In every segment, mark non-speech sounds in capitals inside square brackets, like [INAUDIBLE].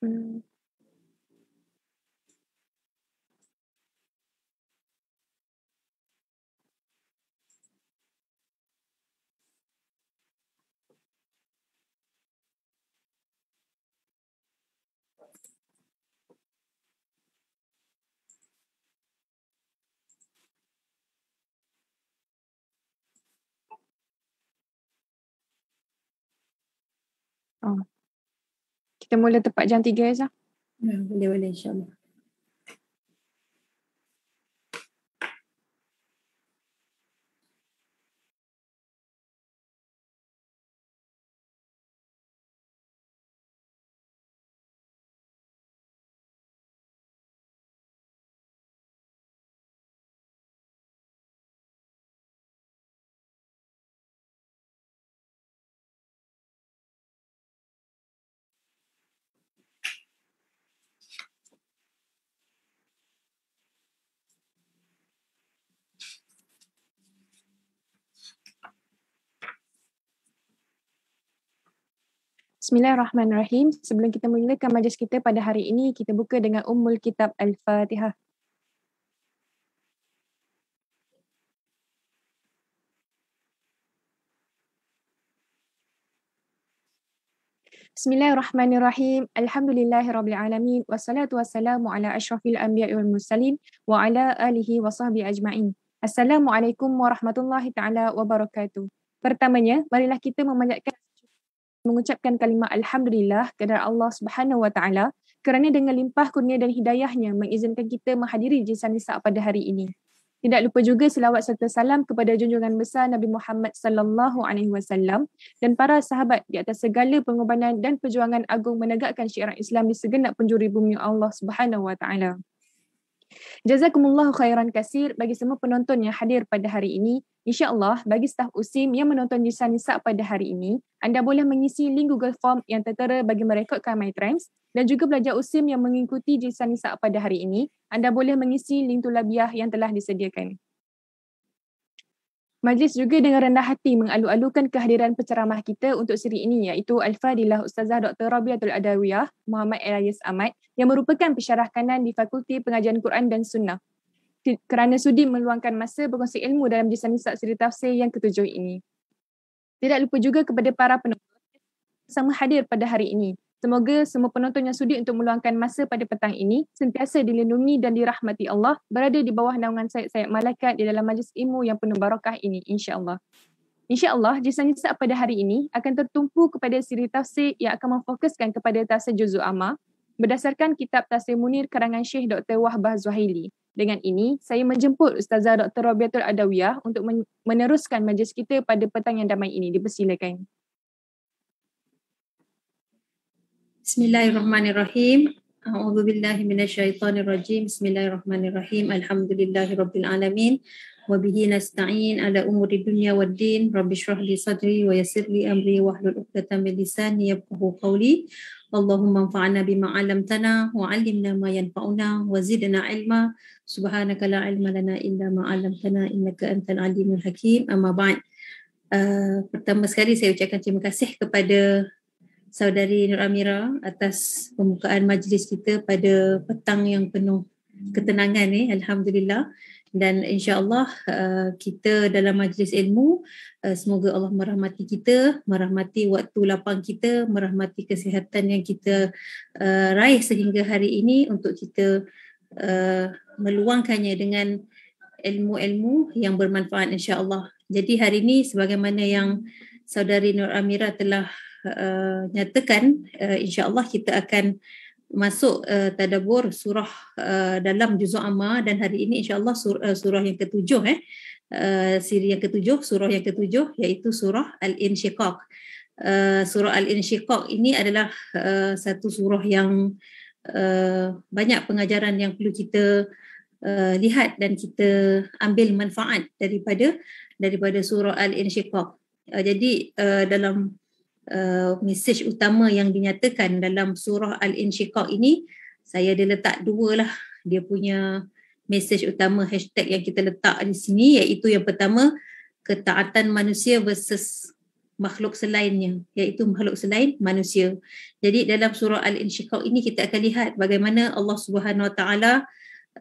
嗯。kita mula tepat jam 3 Aizah. Ya, boleh boleh insyaAllah. Bismillahirrahmanirrahim. Sebelum kita mulakan majlis kita pada hari ini, kita buka dengan Ummul Kitab Al-Fatihah. Bismillahirrahmanirrahim. Alhamdulillahirrabbilalamin. Wassalatu wassalamu ala ashrafil anbiya wal mursalin wa ala alihi wa sahbihi ajma'in. Assalamualaikum warahmatullahi ta'ala wabarakatuh. Pertamanya, marilah kita memanjatkan mengucapkan kalimah alhamdulillah kepada Allah Subhanahu Wa Taala kerana dengan limpah kurnia dan hidayahnya mengizinkan kita menghadiri jisan nisa pada hari ini. Tidak lupa juga selawat serta salam kepada junjungan besar Nabi Muhammad sallallahu alaihi wasallam dan para sahabat di atas segala pengorbanan dan perjuangan agung menegakkan syiar Islam di segenap penjuru bumi Allah Subhanahu wa taala. Jazakumullahu khairan kasir bagi semua penonton yang hadir pada hari ini. InsyaAllah bagi staf USIM yang menonton di Sanisa pada hari ini, anda boleh mengisi link Google Form yang tertera bagi merekodkan MyTrends dan juga pelajar USIM yang mengikuti di Sanisa pada hari ini, anda boleh mengisi link tulabiah yang telah disediakan. Majlis juga dengan rendah hati mengalu-alukan kehadiran penceramah kita untuk siri ini iaitu Al-Fadilah Ustazah Dr. Rabiatul Adawiyah Muhammad Elias Ahmad yang merupakan pesyarah kanan di Fakulti Pengajian Quran dan Sunnah kerana sudi meluangkan masa berkongsi ilmu dalam jisani siri tafsir yang ketujuh ini. Tidak lupa juga kepada para penonton sama hadir pada hari ini Semoga semua penonton yang sudi untuk meluangkan masa pada petang ini sentiasa dilindungi dan dirahmati Allah berada di bawah naungan sayap-sayap malaikat di dalam majlis ilmu yang penuh barakah ini insya-Allah. Insya-Allah jisanya pada hari ini akan tertumpu kepada siri tafsir yang akan memfokuskan kepada tafsir juzuk amma berdasarkan kitab tafsir Munir karangan Syekh Dr. Wahbah Zuhaili. Dengan ini, saya menjemput Ustazah Dr. Robiatul Adawiyah untuk meneruskan majlis kita pada petang yang damai ini. Dipersilakan. Bismillahirrahmanirrahim. A'udzu billahi minasyaitonir rajim. Bismillahirrahmanirrahim. Alhamdulillahi rabbil alamin. Wa bihi nasta'in ala umuri dunya waddin. Rabbishrah li sadri wa yassir amri wahlul 'uqdatam min lisani yafqahu qawli. Allahumma anfa'na bima 'allamtana wa 'allimna ma yanfa'una wa zidna 'ilma. Subhanaka la 'ilma lana illa ma 'allamtana innaka antal 'alimul hakim. Amma ba'd. Uh, pertama sekali saya ucapkan terima kasih kepada saudari Nur Amira atas pembukaan majlis kita pada petang yang penuh ketenangan ni alhamdulillah dan insyaallah uh, kita dalam majlis ilmu uh, semoga Allah merahmati kita merahmati waktu lapang kita merahmati kesihatan yang kita uh, raih sehingga hari ini untuk kita meluangkannya dengan ilmu-ilmu yang bermanfaat insyaallah jadi hari ini sebagaimana yang saudari Nur Amira telah uh, nyatakan uh, eh, insya kita akan masuk uh, tadabbur surah uh, dalam juz amma dan hari ini insyaallah allah surah, uh, surah yang ketujuh eh Uh, siri yang ketujuh, surah yang ketujuh iaitu surah Al-Inshiqaq. Uh, surah Al-Inshiqaq ini adalah uh, satu surah yang uh, banyak pengajaran yang perlu kita uh, lihat dan kita ambil manfaat daripada daripada surah Al-Inshiqaq. Uh, jadi uh, dalam uh, mesej utama yang dinyatakan dalam surah Al-Inshiqaq ini saya ada letak dua lah dia punya mesej utama hashtag yang kita letak di sini iaitu yang pertama ketaatan manusia versus makhluk selainnya iaitu makhluk selain manusia. Jadi dalam surah Al-Inshiqaq ini kita akan lihat bagaimana Allah Subhanahu Wa Taala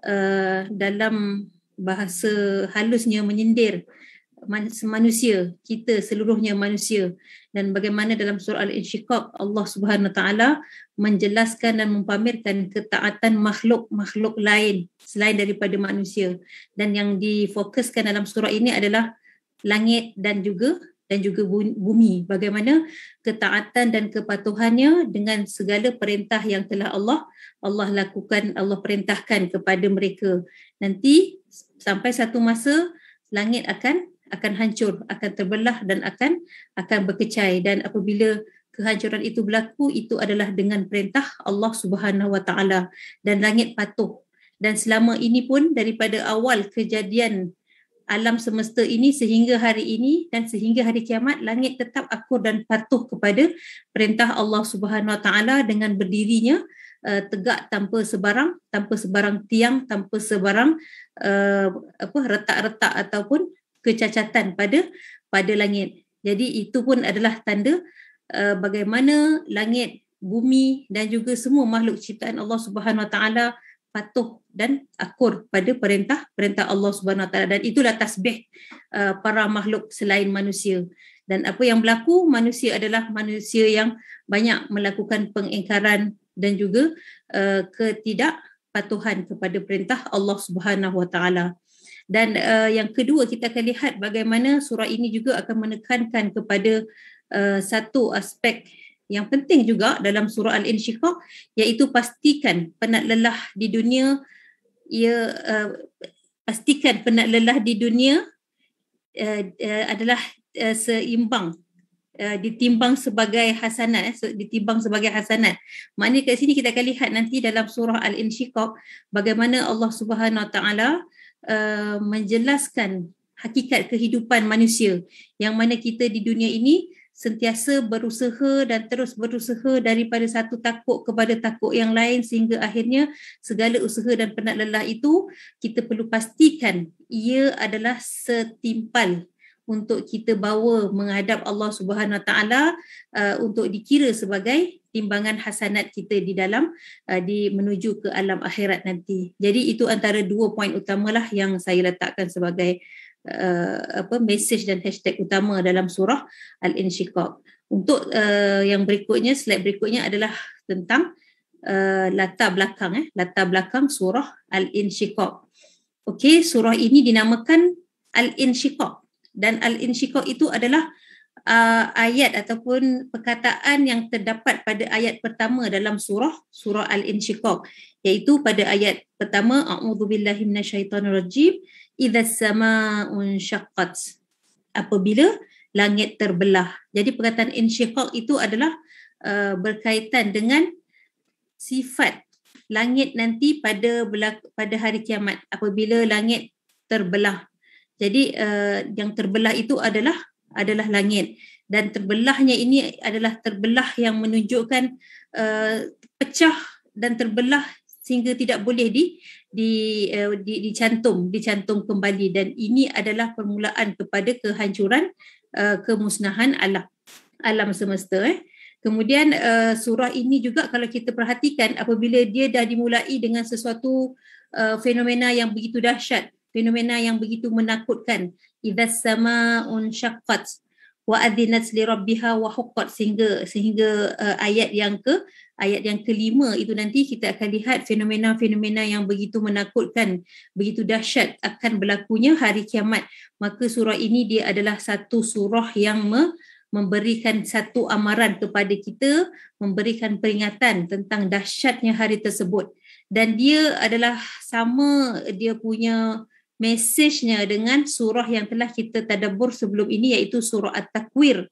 uh, dalam bahasa halusnya menyindir uh, manusia kita seluruhnya manusia dan bagaimana dalam surah al-insyiqaq Allah Subhanahu Wa taala menjelaskan dan mempamerkan ketaatan makhluk-makhluk lain selain daripada manusia dan yang difokuskan dalam surah ini adalah langit dan juga dan juga bumi bagaimana ketaatan dan kepatuhannya dengan segala perintah yang telah Allah Allah lakukan Allah perintahkan kepada mereka nanti sampai satu masa langit akan akan hancur, akan terbelah dan akan akan berkecai dan apabila kehancuran itu berlaku itu adalah dengan perintah Allah Subhanahu Wa Taala dan langit patuh dan selama ini pun daripada awal kejadian alam semesta ini sehingga hari ini dan sehingga hari kiamat langit tetap akur dan patuh kepada perintah Allah Subhanahu Wa Taala dengan berdirinya uh, tegak tanpa sebarang tanpa sebarang tiang tanpa sebarang uh, apa retak-retak ataupun kecacatan pada pada langit. Jadi itu pun adalah tanda uh, bagaimana langit, bumi dan juga semua makhluk ciptaan Allah Subhanahu Wa Taala patuh dan akur pada perintah perintah Allah Subhanahu Wa Taala dan itulah tasbih uh, para makhluk selain manusia. Dan apa yang berlaku manusia adalah manusia yang banyak melakukan pengingkaran dan juga uh, ketidakpatuhan kepada perintah Allah Subhanahu Wa Taala dan uh, yang kedua kita akan lihat bagaimana surah ini juga akan menekankan kepada uh, satu aspek yang penting juga dalam surah al-insyiqaq iaitu pastikan penat lelah di dunia ia uh, pastikan penat lelah di dunia uh, uh, adalah uh, seimbang Uh, ditimbang sebagai hasanat eh, ditimbang sebagai hasanat. Maknanya kat sini kita akan lihat nanti dalam surah Al-Insyiqaq bagaimana Allah Subhanahu Wa Taala uh, Uh, menjelaskan hakikat kehidupan manusia yang mana kita di dunia ini sentiasa berusaha dan terus berusaha daripada satu takut kepada takut yang lain sehingga akhirnya segala usaha dan penat lelah itu kita perlu pastikan ia adalah setimpal untuk kita bawa menghadap Allah Subhanahu Wa Taala uh, untuk dikira sebagai timbangan hasanat kita di dalam uh, di menuju ke alam akhirat nanti. Jadi itu antara dua poin utamalah yang saya letakkan sebagai uh, apa message dan hashtag utama dalam surah Al-Insyiqaq. Untuk uh, yang berikutnya slide berikutnya adalah tentang uh, latar belakang eh latar belakang surah Al-Insyiqaq. Okey, surah ini dinamakan Al-Insyiqaq dan Al-Insyiqaq itu adalah uh, uh, ayat ataupun perkataan yang terdapat pada ayat pertama dalam surah surah al-insyiqaq iaitu pada ayat pertama a'udzubillahi minasyaitonirrajim idzas samaa'u syaqqat apabila langit terbelah jadi perkataan insyiqaq itu adalah uh, berkaitan dengan sifat langit nanti pada pada hari kiamat apabila langit terbelah jadi uh, yang terbelah itu adalah adalah langit dan terbelahnya ini adalah terbelah yang menunjukkan uh, pecah dan terbelah sehingga tidak boleh di di, uh, di dicantum dicantum kembali dan ini adalah permulaan kepada kehancuran uh, kemusnahan alam alam semesta eh. kemudian uh, surah ini juga kalau kita perhatikan apabila dia dah dimulai dengan sesuatu uh, fenomena yang begitu dahsyat fenomena yang begitu menakutkan idza sama unshaqqat wa adzinat li rabbiha wa huqqat sehingga sehingga uh, ayat yang ke ayat yang kelima itu nanti kita akan lihat fenomena-fenomena yang begitu menakutkan begitu dahsyat akan berlakunya hari kiamat maka surah ini dia adalah satu surah yang me- memberikan satu amaran kepada kita memberikan peringatan tentang dahsyatnya hari tersebut dan dia adalah sama dia punya mesejnya dengan surah yang telah kita tadabur sebelum ini iaitu surah At-Takwir.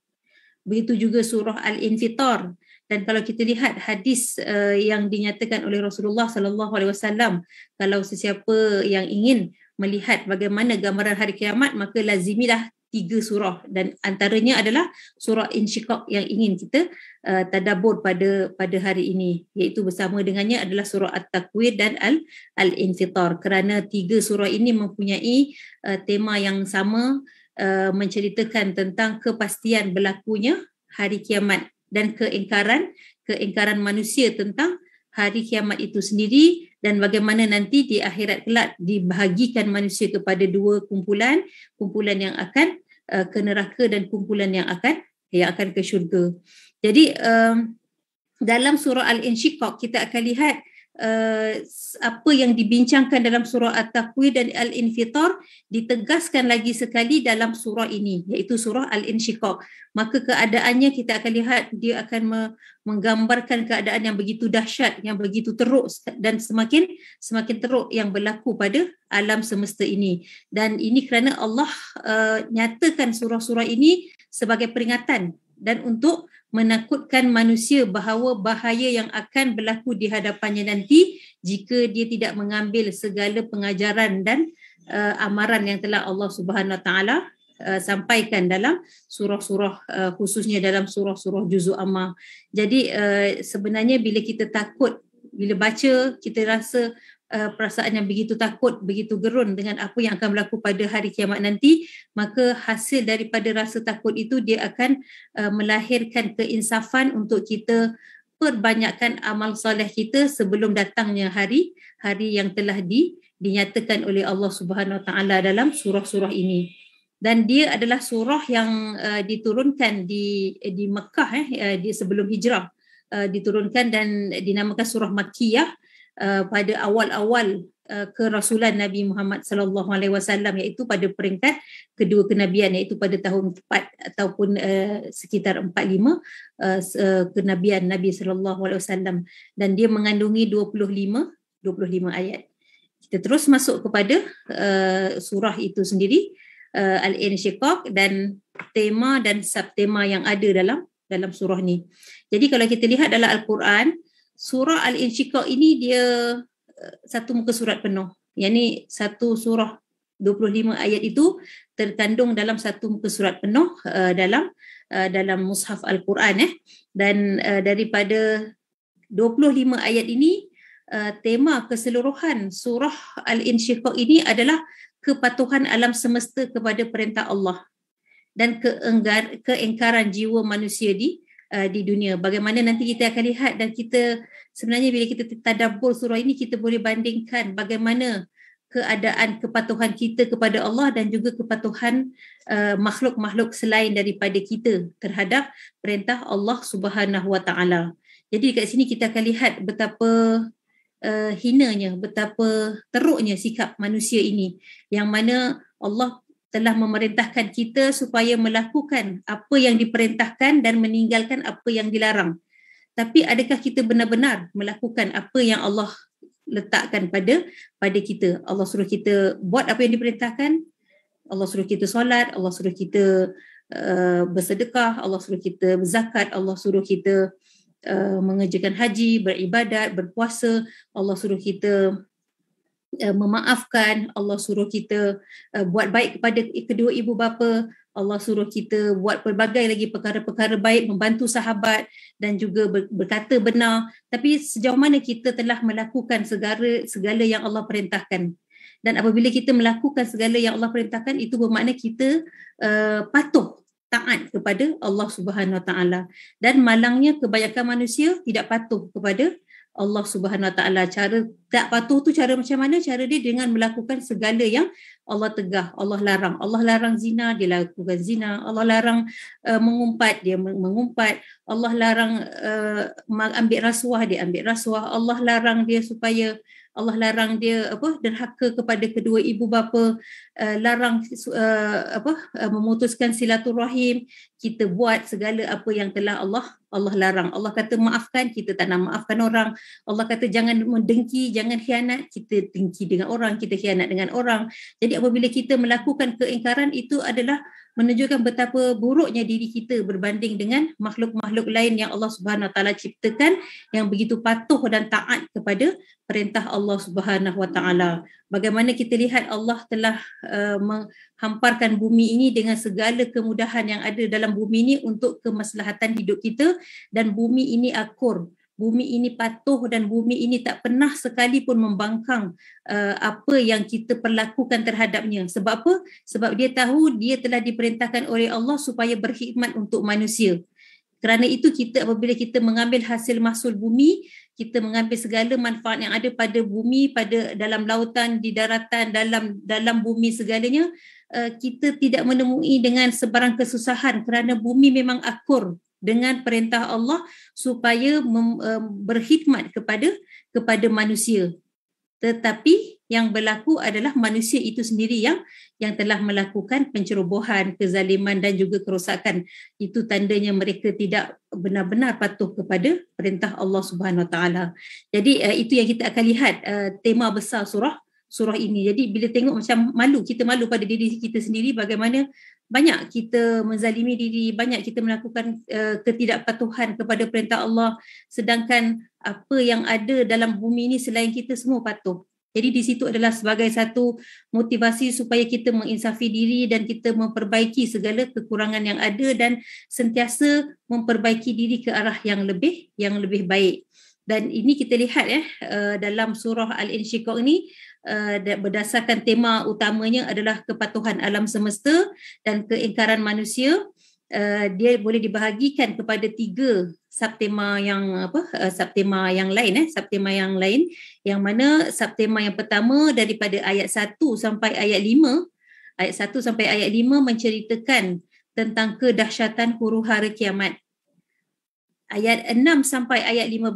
Begitu juga surah Al-Infitar. Dan kalau kita lihat hadis uh, yang dinyatakan oleh Rasulullah sallallahu alaihi wasallam, kalau sesiapa yang ingin melihat bagaimana gambaran hari kiamat maka lazimilah tiga surah dan antaranya adalah surah Insyikok yang ingin kita uh, tadabur pada pada hari ini iaitu bersama dengannya adalah surah At-Takwir dan Al Al-Infitar kerana tiga surah ini mempunyai uh, tema yang sama uh, menceritakan tentang kepastian berlakunya hari kiamat dan keingkaran keingkaran manusia tentang hari kiamat itu sendiri dan bagaimana nanti di akhirat kelak dibahagikan manusia kepada dua kumpulan, kumpulan yang akan uh, ke neraka dan kumpulan yang akan yang akan ke syurga. Jadi um, dalam surah Al-Insyiqaq kita akan lihat Eh, apa yang dibincangkan dalam surah At-Taqwir dan Al-Infitar ditegaskan lagi sekali dalam surah ini iaitu surah Al-Inshiqaq. Maka keadaannya kita akan lihat dia akan menggambarkan keadaan yang begitu dahsyat, yang begitu teruk dan semakin semakin teruk yang berlaku pada alam semesta ini. Dan ini kerana Allah uh, nyatakan surah-surah ini sebagai peringatan dan untuk menakutkan manusia bahawa bahaya yang akan berlaku di hadapannya nanti jika dia tidak mengambil segala pengajaran dan uh, amaran yang telah Allah Subhanahu taala uh, sampaikan dalam surah-surah uh, khususnya dalam surah-surah juzu amma. Jadi uh, sebenarnya bila kita takut bila baca kita rasa uh, perasaan yang begitu takut, begitu gerun dengan apa yang akan berlaku pada hari kiamat nanti, maka hasil daripada rasa takut itu dia akan uh, melahirkan keinsafan untuk kita perbanyakkan amal soleh kita sebelum datangnya hari hari yang telah di, dinyatakan oleh Allah Subhanahu Wa Taala dalam surah-surah ini. Dan dia adalah surah yang uh, diturunkan di di Mekah eh di sebelum hijrah uh, diturunkan dan dinamakan surah Makkiyah Uh, pada awal-awal uh, kerasulan Nabi Muhammad sallallahu alaihi wasallam iaitu pada peringkat kedua kenabian iaitu pada tahun 4 ataupun uh, sekitar 45 uh, uh, kenabian Nabi sallallahu alaihi wasallam dan dia mengandungi 25 25 ayat. Kita terus masuk kepada uh, surah itu sendiri uh, al-insyiqaq dan tema dan subtema yang ada dalam dalam surah ni. Jadi kalau kita lihat dalam al-Quran surah Al-Insyiqaq ini dia eh, satu muka surat penuh. Yang ni satu surah 25 ayat itu terkandung dalam satu muka surat penuh uh, dalam uh, dalam mushaf Al-Quran eh. Dan uh, daripada 25 ayat ini uh, tema keseluruhan surah Al-Insyiqaq ini adalah kepatuhan alam semesta kepada perintah Allah dan keenggar keengkaran jiwa manusia di uh, uh, di dunia. Bagaimana nanti kita akan lihat dan kita sebenarnya bila kita tadabbur surah ini kita boleh bandingkan bagaimana keadaan kepatuhan kita kepada Allah dan juga kepatuhan uh, makhluk-makhluk selain daripada kita terhadap perintah Allah Subhanahu Wa Taala. Jadi dekat sini kita akan lihat betapa uh, hinanya, betapa teruknya sikap manusia ini yang mana Allah telah memerintahkan kita supaya melakukan apa yang diperintahkan dan meninggalkan apa yang dilarang. Tapi adakah kita benar-benar melakukan apa yang Allah letakkan pada pada kita? Allah suruh kita buat apa yang diperintahkan. Allah suruh kita solat, Allah suruh kita uh, bersedekah, Allah suruh kita berzakat, Allah suruh kita uh, mengerjakan haji, beribadat, berpuasa, Allah suruh kita Uh, memaafkan Allah suruh kita uh, buat baik kepada kedua ibu bapa Allah suruh kita buat pelbagai lagi perkara-perkara baik membantu sahabat dan juga berkata benar tapi sejauh mana kita telah melakukan segala segala yang Allah perintahkan dan apabila kita melakukan segala yang Allah perintahkan itu bermakna kita uh, patuh taat kepada Allah Subhanahu Wa Taala dan malangnya kebanyakan manusia tidak patuh kepada Allah Subhanahu Wa Taala cara tak patuh tu cara macam mana cara dia dengan melakukan segala yang Allah tegah Allah larang Allah larang zina dia lakukan zina Allah larang uh, mengumpat dia mengumpat Allah larang uh, ambil rasuah dia ambil rasuah Allah larang dia supaya uh, Allah larang dia apa derhaka kepada kedua ibu bapa uh, larang uh, apa uh, memutuskan silaturahim kita buat segala apa yang telah Allah Allah larang Allah kata maafkan kita tak nak maafkan orang Allah kata jangan mendengki jangan khianat kita dengki dengan orang kita khianat dengan orang jadi apabila kita melakukan keingkaran itu adalah menunjukkan betapa buruknya diri kita berbanding dengan makhluk-makhluk lain yang Allah Subhanahu taala ciptakan yang begitu patuh dan taat kepada perintah Allah Subhanahu wa taala. Bagaimana kita lihat Allah telah uh, menghamparkan bumi ini dengan segala kemudahan yang ada dalam bumi ini untuk kemaslahatan hidup kita dan bumi ini akur bumi ini patuh dan bumi ini tak pernah sekalipun membangkang uh, apa yang kita perlakukan terhadapnya. Sebab apa? Sebab dia tahu dia telah diperintahkan oleh Allah supaya berkhidmat untuk manusia. Kerana itu kita apabila kita mengambil hasil mahsul bumi, kita mengambil segala manfaat yang ada pada bumi, pada dalam lautan, di daratan, dalam dalam bumi segalanya, eh, kita tidak menemui dengan sebarang kesusahan kerana bumi memang akur dengan perintah Allah supaya mem, um, berkhidmat kepada kepada manusia. Tetapi yang berlaku adalah manusia itu sendiri yang yang telah melakukan pencerobohan, kezaliman dan juga kerosakan. Itu tandanya mereka tidak benar-benar patuh kepada perintah Allah Subhanahu Wa Taala. Jadi uh, itu yang kita akan lihat uh, tema besar surah surah ini. Jadi bila tengok macam malu, kita malu pada diri kita sendiri bagaimana banyak kita menzalimi diri, banyak kita melakukan uh, ketidakpatuhan kepada perintah Allah sedangkan apa yang ada dalam bumi ini selain kita semua patuh. Jadi di situ adalah sebagai satu motivasi supaya kita menginsafi diri dan kita memperbaiki segala kekurangan yang ada dan sentiasa memperbaiki diri ke arah yang lebih yang lebih baik. Dan ini kita lihat ya uh, dalam surah Al-Insyiqaq ini uh, berdasarkan tema utamanya adalah kepatuhan alam semesta dan keingkaran manusia uh, dia boleh dibahagikan kepada tiga subtema yang apa uh, subtema yang lain eh subtema yang lain yang mana subtema yang pertama daripada ayat 1 sampai ayat 5 ayat 1 sampai ayat 5 menceritakan tentang kedahsyatan huru-hara kiamat Ayat 6 sampai ayat 15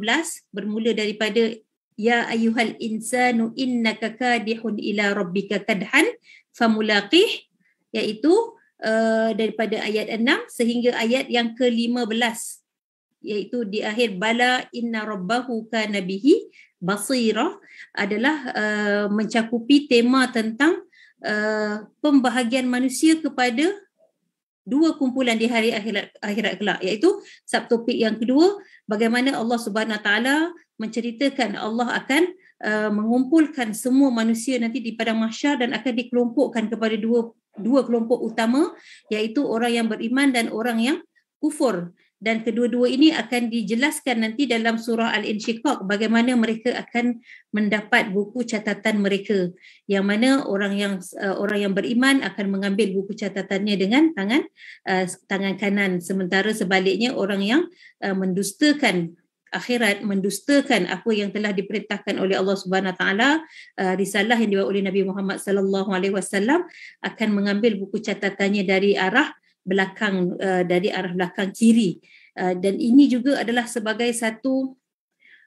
bermula daripada Ya ayuhal insanu inna kakadihun ila rabbika kadhan famulaqih iaitu uh, eh, daripada ayat 6 sehingga ayat yang ke-15 iaitu di akhir bala inna rabbahu ka bihi basira adalah uh, mencakupi tema tentang uh, pembahagian manusia kepada dua kumpulan di hari akhirat akhirat kelak iaitu subtopik yang kedua bagaimana Allah Subhanahu taala menceritakan Allah akan uh, mengumpulkan semua manusia nanti di padang mahsyar dan akan dikelompokkan kepada dua dua kelompok utama iaitu orang yang beriman dan orang yang kufur dan kedua-dua ini akan dijelaskan nanti dalam surah Al-Inshikok bagaimana mereka akan mendapat buku catatan mereka yang mana orang yang uh, orang yang beriman akan mengambil buku catatannya dengan tangan uh, tangan kanan sementara sebaliknya orang yang uh, mendustakan akhirat mendustakan apa yang telah diperintahkan oleh Allah Subhanahu Wa taala uh, risalah yang dibawa oleh Nabi Muhammad sallallahu alaihi wasallam akan mengambil buku catatannya dari arah belakang uh, dari arah belakang kiri uh, dan ini juga adalah sebagai satu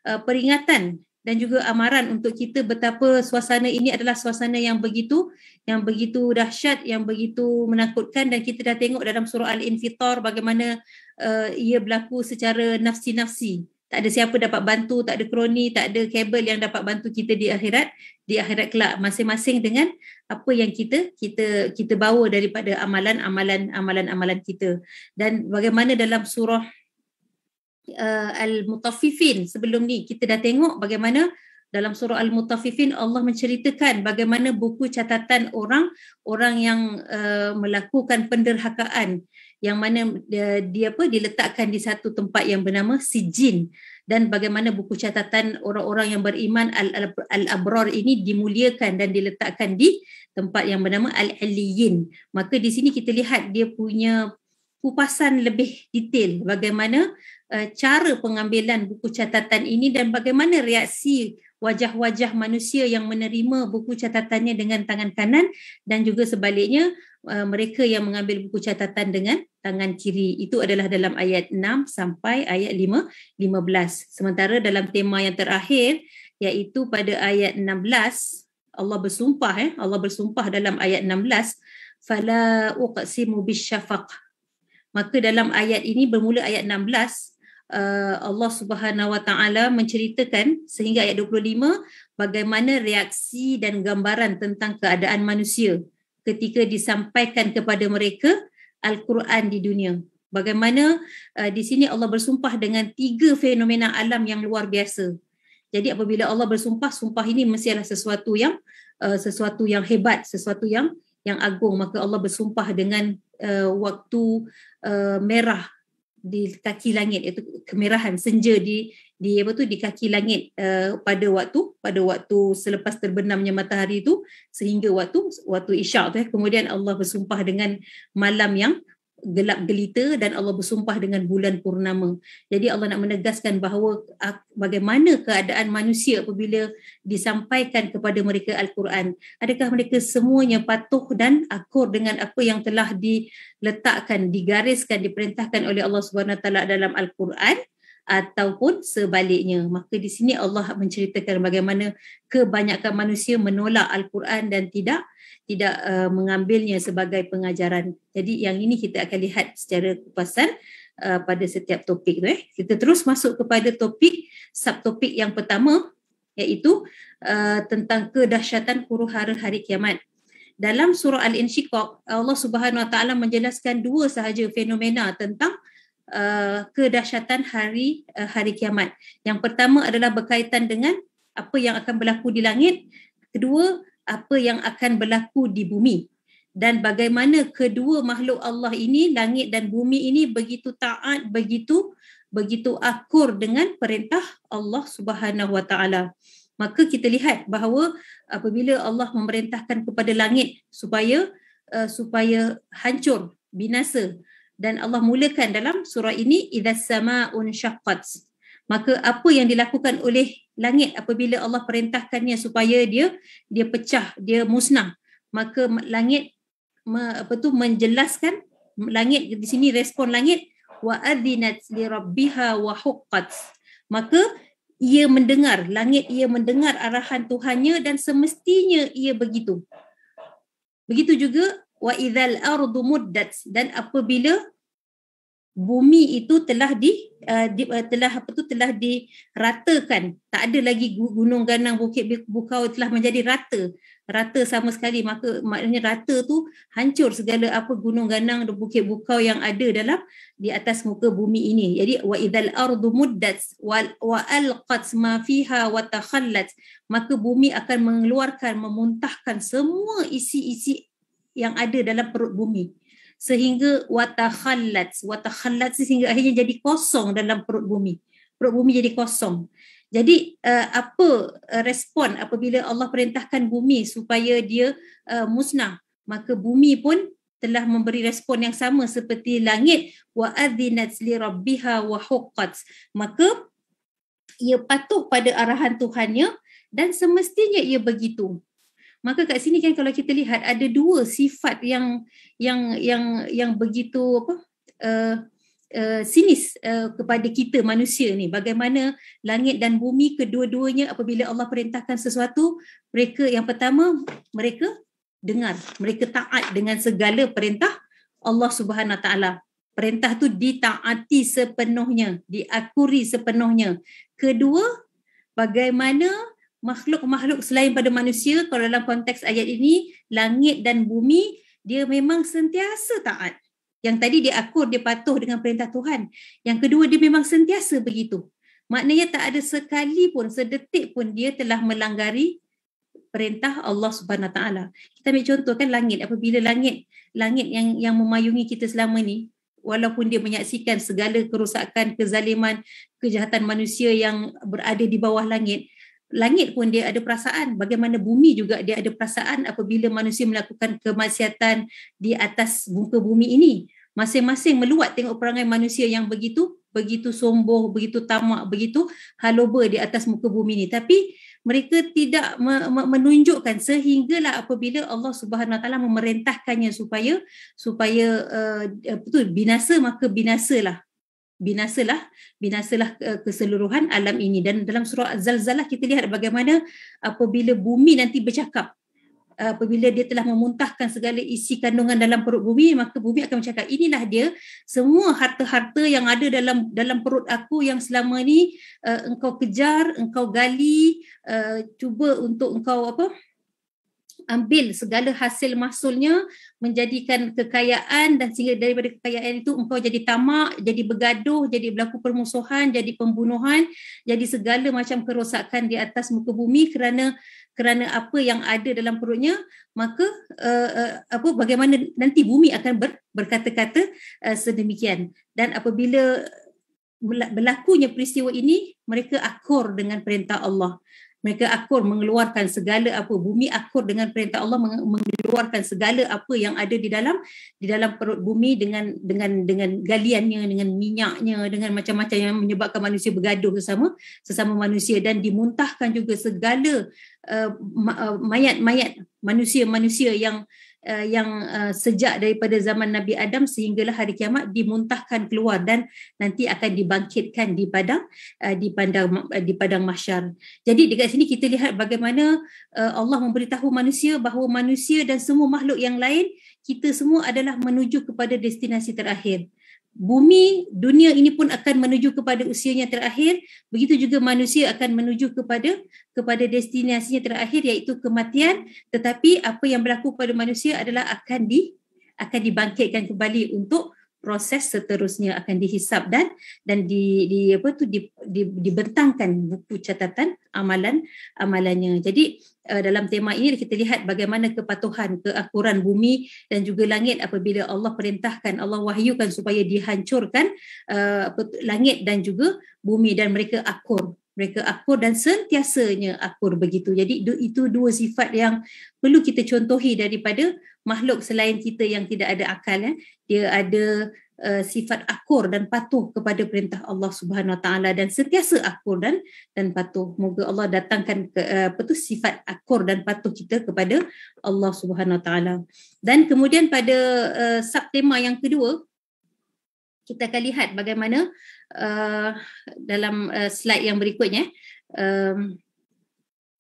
uh, peringatan dan juga amaran untuk kita betapa suasana ini adalah suasana yang begitu yang begitu dahsyat yang begitu menakutkan dan kita dah tengok dalam surah al-infitar bagaimana uh, ia berlaku secara nafsi-nafsi tak ada siapa dapat bantu tak ada kroni tak ada kabel yang dapat bantu kita di akhirat di akhirat kelak masing-masing dengan apa yang kita kita kita bawa daripada amalan amalan amalan amalan kita dan bagaimana dalam surah uh, al-mutaffifin sebelum ni kita dah tengok bagaimana dalam surah al-mutaffifin Allah menceritakan bagaimana buku catatan orang orang yang uh, melakukan penderhakaan yang mana dia, dia apa diletakkan di satu tempat yang bernama sijin dan bagaimana buku catatan orang-orang yang beriman al-abrar ini dimuliakan dan diletakkan di tempat yang bernama al-aliyin maka di sini kita lihat dia punya kupasan lebih detail bagaimana eh, cara pengambilan buku catatan ini dan bagaimana reaksi wajah-wajah manusia yang menerima buku catatannya dengan tangan kanan dan juga sebaliknya Uh, mereka yang mengambil buku catatan dengan tangan kiri itu adalah dalam ayat 6 sampai ayat 5 15 sementara dalam tema yang terakhir iaitu pada ayat 16 Allah bersumpah eh Allah bersumpah dalam ayat 16 fala uqsimu bisyafaq maka dalam ayat ini bermula ayat 16 Uh, Allah Subhanahu Wa Taala menceritakan sehingga ayat 25 bagaimana reaksi dan gambaran tentang keadaan manusia ketika disampaikan kepada mereka Al-Quran di dunia. Bagaimana uh, di sini Allah bersumpah dengan tiga fenomena alam yang luar biasa. Jadi apabila Allah bersumpah, sumpah ini mestilah sesuatu yang uh, sesuatu yang hebat, sesuatu yang yang agung. Maka Allah bersumpah dengan uh, waktu uh, merah di kaki langit, iaitu kemerahan senja di di apa tu di kaki langit uh, pada waktu pada waktu selepas terbenamnya matahari itu sehingga waktu waktu isyak tu eh. kemudian Allah bersumpah dengan malam yang gelap gelita dan Allah bersumpah dengan bulan purnama. Jadi Allah nak menegaskan bahawa bagaimana keadaan manusia apabila disampaikan kepada mereka Al-Quran. Adakah mereka semuanya patuh dan akur dengan apa yang telah diletakkan, digariskan, diperintahkan oleh Allah Subhanahu Taala dalam Al-Quran? ataupun sebaliknya. Maka di sini Allah menceritakan bagaimana kebanyakan manusia menolak Al-Quran dan tidak tidak uh, mengambilnya sebagai pengajaran. Jadi yang ini kita akan lihat secara kupasan uh, pada setiap topik tu eh. Kita terus masuk kepada topik subtopik yang pertama iaitu uh, tentang kedahsyatan huru-hara hari kiamat. Dalam surah Al-Insyiqaq, Allah Subhanahu Wa Taala menjelaskan dua sahaja fenomena tentang uh, kedahsyatan hari uh, hari kiamat. Yang pertama adalah berkaitan dengan apa yang akan berlaku di langit, kedua apa yang akan berlaku di bumi dan bagaimana kedua makhluk Allah ini langit dan bumi ini begitu taat begitu begitu akur dengan perintah Allah Subhanahu Wa Taala. Maka kita lihat bahawa apabila Allah memerintahkan kepada langit supaya uh, supaya hancur binasa dan Allah mulakan dalam surah ini idza samaa'un syaqqat maka apa yang dilakukan oleh langit apabila Allah perintahkannya supaya dia dia pecah dia musnah maka langit apa tu menjelaskan langit di sini respon langit wa adzinat li rabbiha wa huqqat maka ia mendengar langit ia mendengar arahan Tuhannya dan semestinya ia begitu begitu juga wa idzal ardu muddat dan apabila bumi itu telah di, uh, di uh, telah apa tu telah diratakan tak ada lagi gunung ganang bukit bukau telah menjadi rata rata sama sekali maka maknanya rata tu hancur segala apa gunung ganang dan bukit bukau yang ada dalam di atas muka bumi ini jadi wa idzal ardu muddat wa, wa alqat ma fiha wa takhallat maka bumi akan mengeluarkan memuntahkan semua isi-isi yang ada dalam perut bumi sehingga watakhallat watakhallat sehingga akhirnya jadi kosong dalam perut bumi perut bumi jadi kosong jadi uh, apa uh, respon apabila Allah perintahkan bumi supaya dia uh, musnah maka bumi pun telah memberi respon yang sama seperti langit wa adzinat li rabbiha wa huqqat maka ia patuh pada arahan Tuhannya dan semestinya ia begitu maka kat sini kan kalau kita lihat ada dua sifat yang yang yang yang begitu apa uh, uh, sinis uh, kepada kita manusia ni bagaimana langit dan bumi kedua-duanya apabila Allah perintahkan sesuatu mereka yang pertama mereka dengar mereka taat dengan segala perintah Allah Subhanahu taala perintah tu ditaati sepenuhnya diakuri sepenuhnya kedua bagaimana makhluk-makhluk selain pada manusia kalau dalam konteks ayat ini langit dan bumi dia memang sentiasa taat yang tadi dia akur dia patuh dengan perintah Tuhan yang kedua dia memang sentiasa begitu maknanya tak ada sekali pun sedetik pun dia telah melanggari perintah Allah Subhanahu taala kita ambil contoh kan langit apabila langit langit yang yang memayungi kita selama ni walaupun dia menyaksikan segala kerosakan kezaliman kejahatan manusia yang berada di bawah langit langit pun dia ada perasaan bagaimana bumi juga dia ada perasaan apabila manusia melakukan kemaksiatan di atas muka bumi ini masing-masing meluat tengok perangai manusia yang begitu begitu sombong begitu tamak begitu haloba di atas muka bumi ini tapi mereka tidak menunjukkan sehinggalah apabila Allah Subhanahu taala memerintahkannya supaya supaya uh, eh, betul binasa maka binasalah binasalah binasalah eh, keseluruhan alam ini dan dalam surah zalzalah kita lihat bagaimana apabila bumi nanti bercakap apabila dia telah memuntahkan segala isi kandungan dalam perut bumi maka bumi akan bercakap inilah dia semua harta-harta yang ada dalam dalam perut aku yang selama ni uh, engkau kejar engkau gali uh, cuba untuk engkau apa uh, ambil segala hasil mahsulnya menjadikan kekayaan dan sehingga daripada kekayaan itu engkau jadi tamak, jadi bergaduh, jadi berlaku permusuhan, jadi pembunuhan, jadi segala macam kerosakan di atas muka bumi kerana kerana apa yang ada dalam perutnya maka uh, uh, apa bagaimana nanti bumi akan ber, berkata-kata uh, sedemikian dan apabila berlakunya peristiwa ini mereka akur dengan perintah Allah mereka akur mengeluarkan segala apa bumi akur dengan perintah Allah mengeluarkan segala apa yang ada di dalam di dalam perut bumi dengan dengan dengan galiannya dengan minyaknya dengan macam-macam yang menyebabkan manusia bergaduh sesama sesama manusia dan dimuntahkan juga segala uh, mayat-mayat manusia-manusia yang uh, uh, yang uh, sejak daripada zaman Nabi Adam sehinggalah hari kiamat dimuntahkan keluar dan nanti akan dibangkitkan di padang uh, di padang uh, di padang mahsyar. Jadi dekat sini kita lihat bagaimana uh, Allah memberitahu manusia bahawa manusia dan semua makhluk yang lain kita semua adalah menuju kepada destinasi terakhir bumi dunia ini pun akan menuju kepada usianya terakhir begitu juga manusia akan menuju kepada kepada destinasinya terakhir iaitu kematian tetapi apa yang berlaku pada manusia adalah akan di akan dibangkitkan kembali untuk proses seterusnya akan dihisap dan dan di di apa tu di, di dibentangkan buku catatan amalan amalannya jadi Uh, dalam tema ini kita lihat bagaimana kepatuhan keakuran bumi dan juga langit apabila Allah perintahkan Allah wahyukan supaya dihancurkan uh, langit dan juga bumi dan mereka akur mereka akur dan sentiasanya akur begitu jadi itu dua sifat yang perlu kita contohi daripada makhluk selain kita yang tidak ada akal eh. dia ada uh, sifat akur dan patuh kepada perintah Allah Subhanahu Wa Taala dan sentiasa akur dan dan patuh. Moga Allah datangkan ke, uh, apa tu sifat akur dan patuh kita kepada Allah Subhanahu Wa Taala. Dan kemudian pada uh, eh, subtema yang kedua kita akan lihat bagaimana uh, dalam uh, slide yang berikutnya um,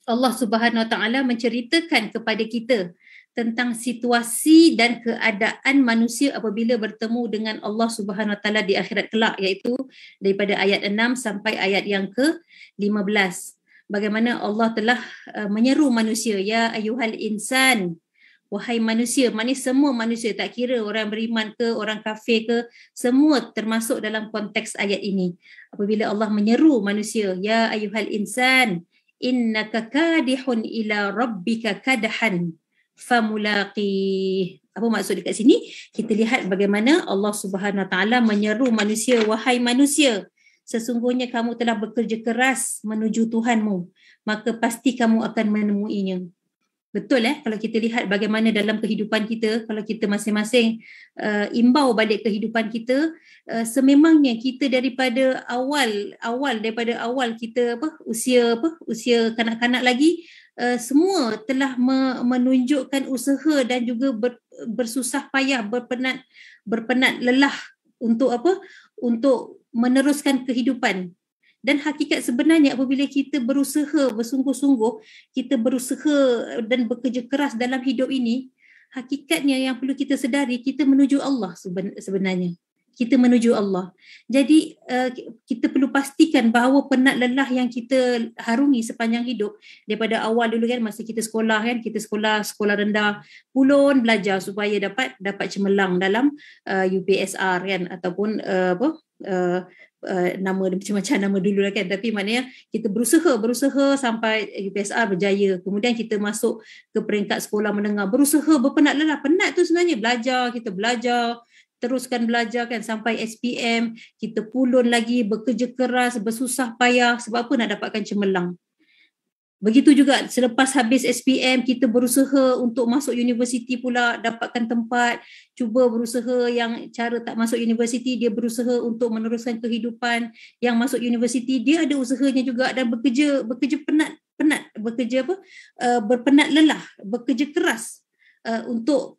Allah Subhanahu Wa Taala menceritakan kepada kita uh, tentang situasi dan keadaan manusia apabila bertemu dengan Allah Subhanahu Wa Taala di akhirat kelak iaitu daripada ayat 6 sampai ayat yang ke-15 bagaimana Allah telah uh, menyeru manusia ya ayuhal insan wahai manusia manis semua manusia tak kira orang beriman ke orang kafir ke semua termasuk dalam konteks ayat ini apabila Allah menyeru manusia ya ayuhal insan innaka kadihun ila rabbika kadhan famulaqih apa maksud dekat sini kita lihat bagaimana Allah Subhanahu Wa Taala menyeru manusia wahai manusia sesungguhnya kamu telah bekerja keras menuju Tuhanmu maka pasti kamu akan menemuinya betul eh kalau kita lihat bagaimana dalam kehidupan kita kalau kita masing-masing uh, imbau balik kehidupan kita uh, sememangnya kita daripada awal awal daripada awal kita apa usia apa usia kanak-kanak lagi uh, semua telah me- menunjukkan usaha dan juga ber- bersusah payah berpenat berpenat lelah untuk apa untuk meneruskan kehidupan dan hakikat sebenarnya apabila kita berusaha bersungguh-sungguh kita berusaha dan bekerja keras dalam hidup ini hakikatnya yang perlu kita sedari kita menuju Allah sebenarnya kita menuju Allah. Jadi uh, kita perlu pastikan bahawa penat lelah yang kita harungi sepanjang hidup daripada awal dulu kan masa kita sekolah kan kita sekolah sekolah rendah pulun belajar supaya dapat dapat cemerlang dalam uh, eh, UPSR kan ataupun uh, apa uh, Uh, nama macam-macam nama dulu lah kan tapi maknanya kita berusaha berusaha sampai UPSR berjaya kemudian kita masuk ke peringkat sekolah menengah berusaha berpenat lelah penat tu sebenarnya belajar kita belajar teruskan belajar kan sampai SPM kita pulun lagi bekerja keras bersusah payah sebab apa nak dapatkan cemerlang begitu juga selepas habis SPM kita berusaha untuk masuk universiti pula dapatkan tempat cuba berusaha yang cara tak masuk universiti dia berusaha untuk meneruskan kehidupan yang masuk universiti dia ada usahanya juga dan bekerja bekerja penat penat bekerja apa uh, berpenat lelah bekerja keras uh, untuk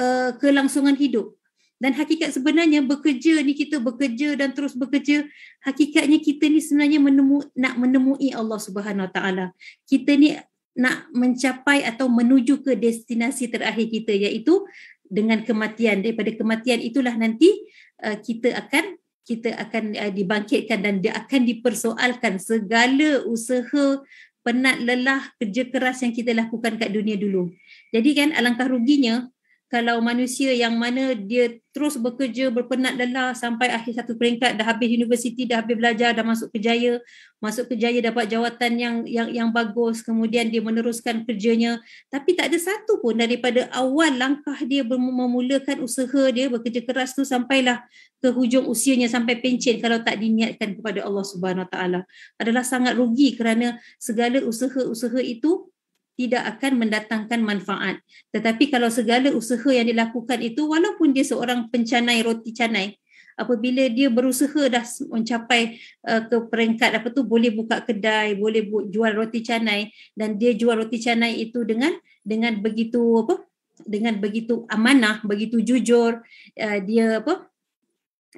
uh, kelangsungan hidup dan hakikat sebenarnya bekerja ni kita bekerja dan terus bekerja. Hakikatnya kita ni sebenarnya menemu, nak menemui Allah Subhanahu Wa Taala. Kita ni nak mencapai atau menuju ke destinasi terakhir kita iaitu dengan kematian. Daripada kematian itulah nanti uh, kita akan kita akan uh, dibangkitkan dan dia akan dipersoalkan segala usaha penat lelah kerja keras yang kita lakukan kat dunia dulu. Jadi kan alangkah ruginya kalau manusia yang mana dia terus bekerja berpenat lelah sampai akhir satu peringkat dah habis universiti dah habis belajar dah masuk kejaya masuk kejaya dapat jawatan yang yang yang bagus kemudian dia meneruskan kerjanya tapi tak ada satu pun daripada awal langkah dia memulakan usaha dia bekerja keras tu sampailah ke hujung usianya sampai pencen kalau tak diniatkan kepada Allah Subhanahu Wa Taala adalah sangat rugi kerana segala usaha-usaha itu tidak akan mendatangkan manfaat. Tetapi kalau segala usaha yang dilakukan itu walaupun dia seorang pencanai roti canai apabila dia berusaha dah mencapai uh, ke peringkat apa tu boleh buka kedai, boleh bu- jual roti canai dan dia jual roti canai itu dengan dengan begitu apa dengan begitu amanah, begitu jujur uh, dia apa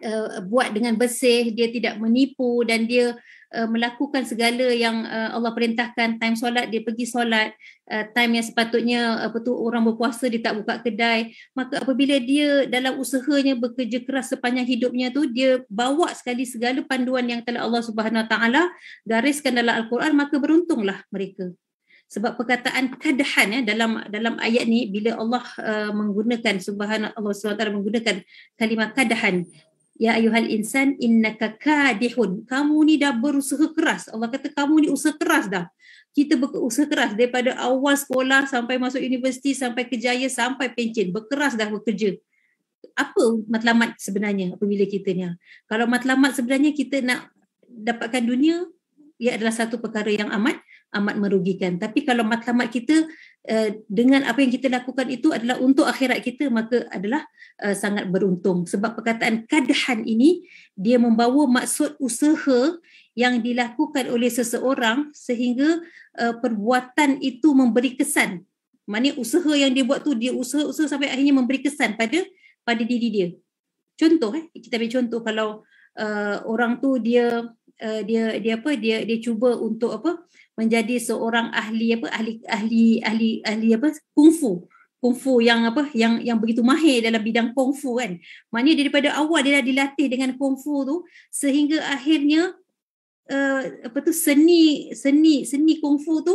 uh, buat dengan bersih, dia tidak menipu dan dia uh, uh, melakukan segala yang uh, Allah perintahkan time solat dia pergi solat uh, time yang sepatutnya apa tu orang berpuasa dia tak buka kedai maka apabila dia dalam usahanya bekerja keras sepanjang hidupnya tu dia bawa sekali segala panduan yang telah Allah Subhanahu taala gariskan dalam al-Quran maka beruntunglah mereka sebab perkataan kadahan ya dalam dalam ayat ni bila Allah uh, menggunakan subhanallah Allah Subhanahu menggunakan kalimah kadahan Ya ayuhal insan innaka kadihun. Kamu ni dah berusaha keras. Allah kata kamu ni usaha keras dah. Kita berusaha keras daripada awal sekolah sampai masuk universiti sampai kejaya sampai pencen. Berkeras dah bekerja. Apa matlamat sebenarnya apabila kita ni? Kalau matlamat sebenarnya kita nak dapatkan dunia ia adalah satu perkara yang amat amat merugikan. Tapi kalau matlamat kita eh, dengan apa yang kita lakukan itu adalah untuk akhirat kita, maka adalah eh, sangat beruntung. Sebab perkataan kadahan ini, dia membawa maksud usaha yang dilakukan oleh seseorang sehingga eh, perbuatan itu memberi kesan. Maksudnya usaha yang dia buat tu dia usaha-usaha sampai akhirnya memberi kesan pada pada diri dia. Contoh eh kita ambil contoh kalau uh, orang tu dia uh, dia dia apa dia dia cuba untuk apa uh, menjadi seorang ahli apa ahli ahli ahli ahli apa kungfu kungfu yang apa yang yang begitu mahir dalam bidang kungfu kan maknanya daripada awal dia dah dilatih dengan kungfu tu sehingga akhirnya uh, apa tu seni seni seni kungfu tu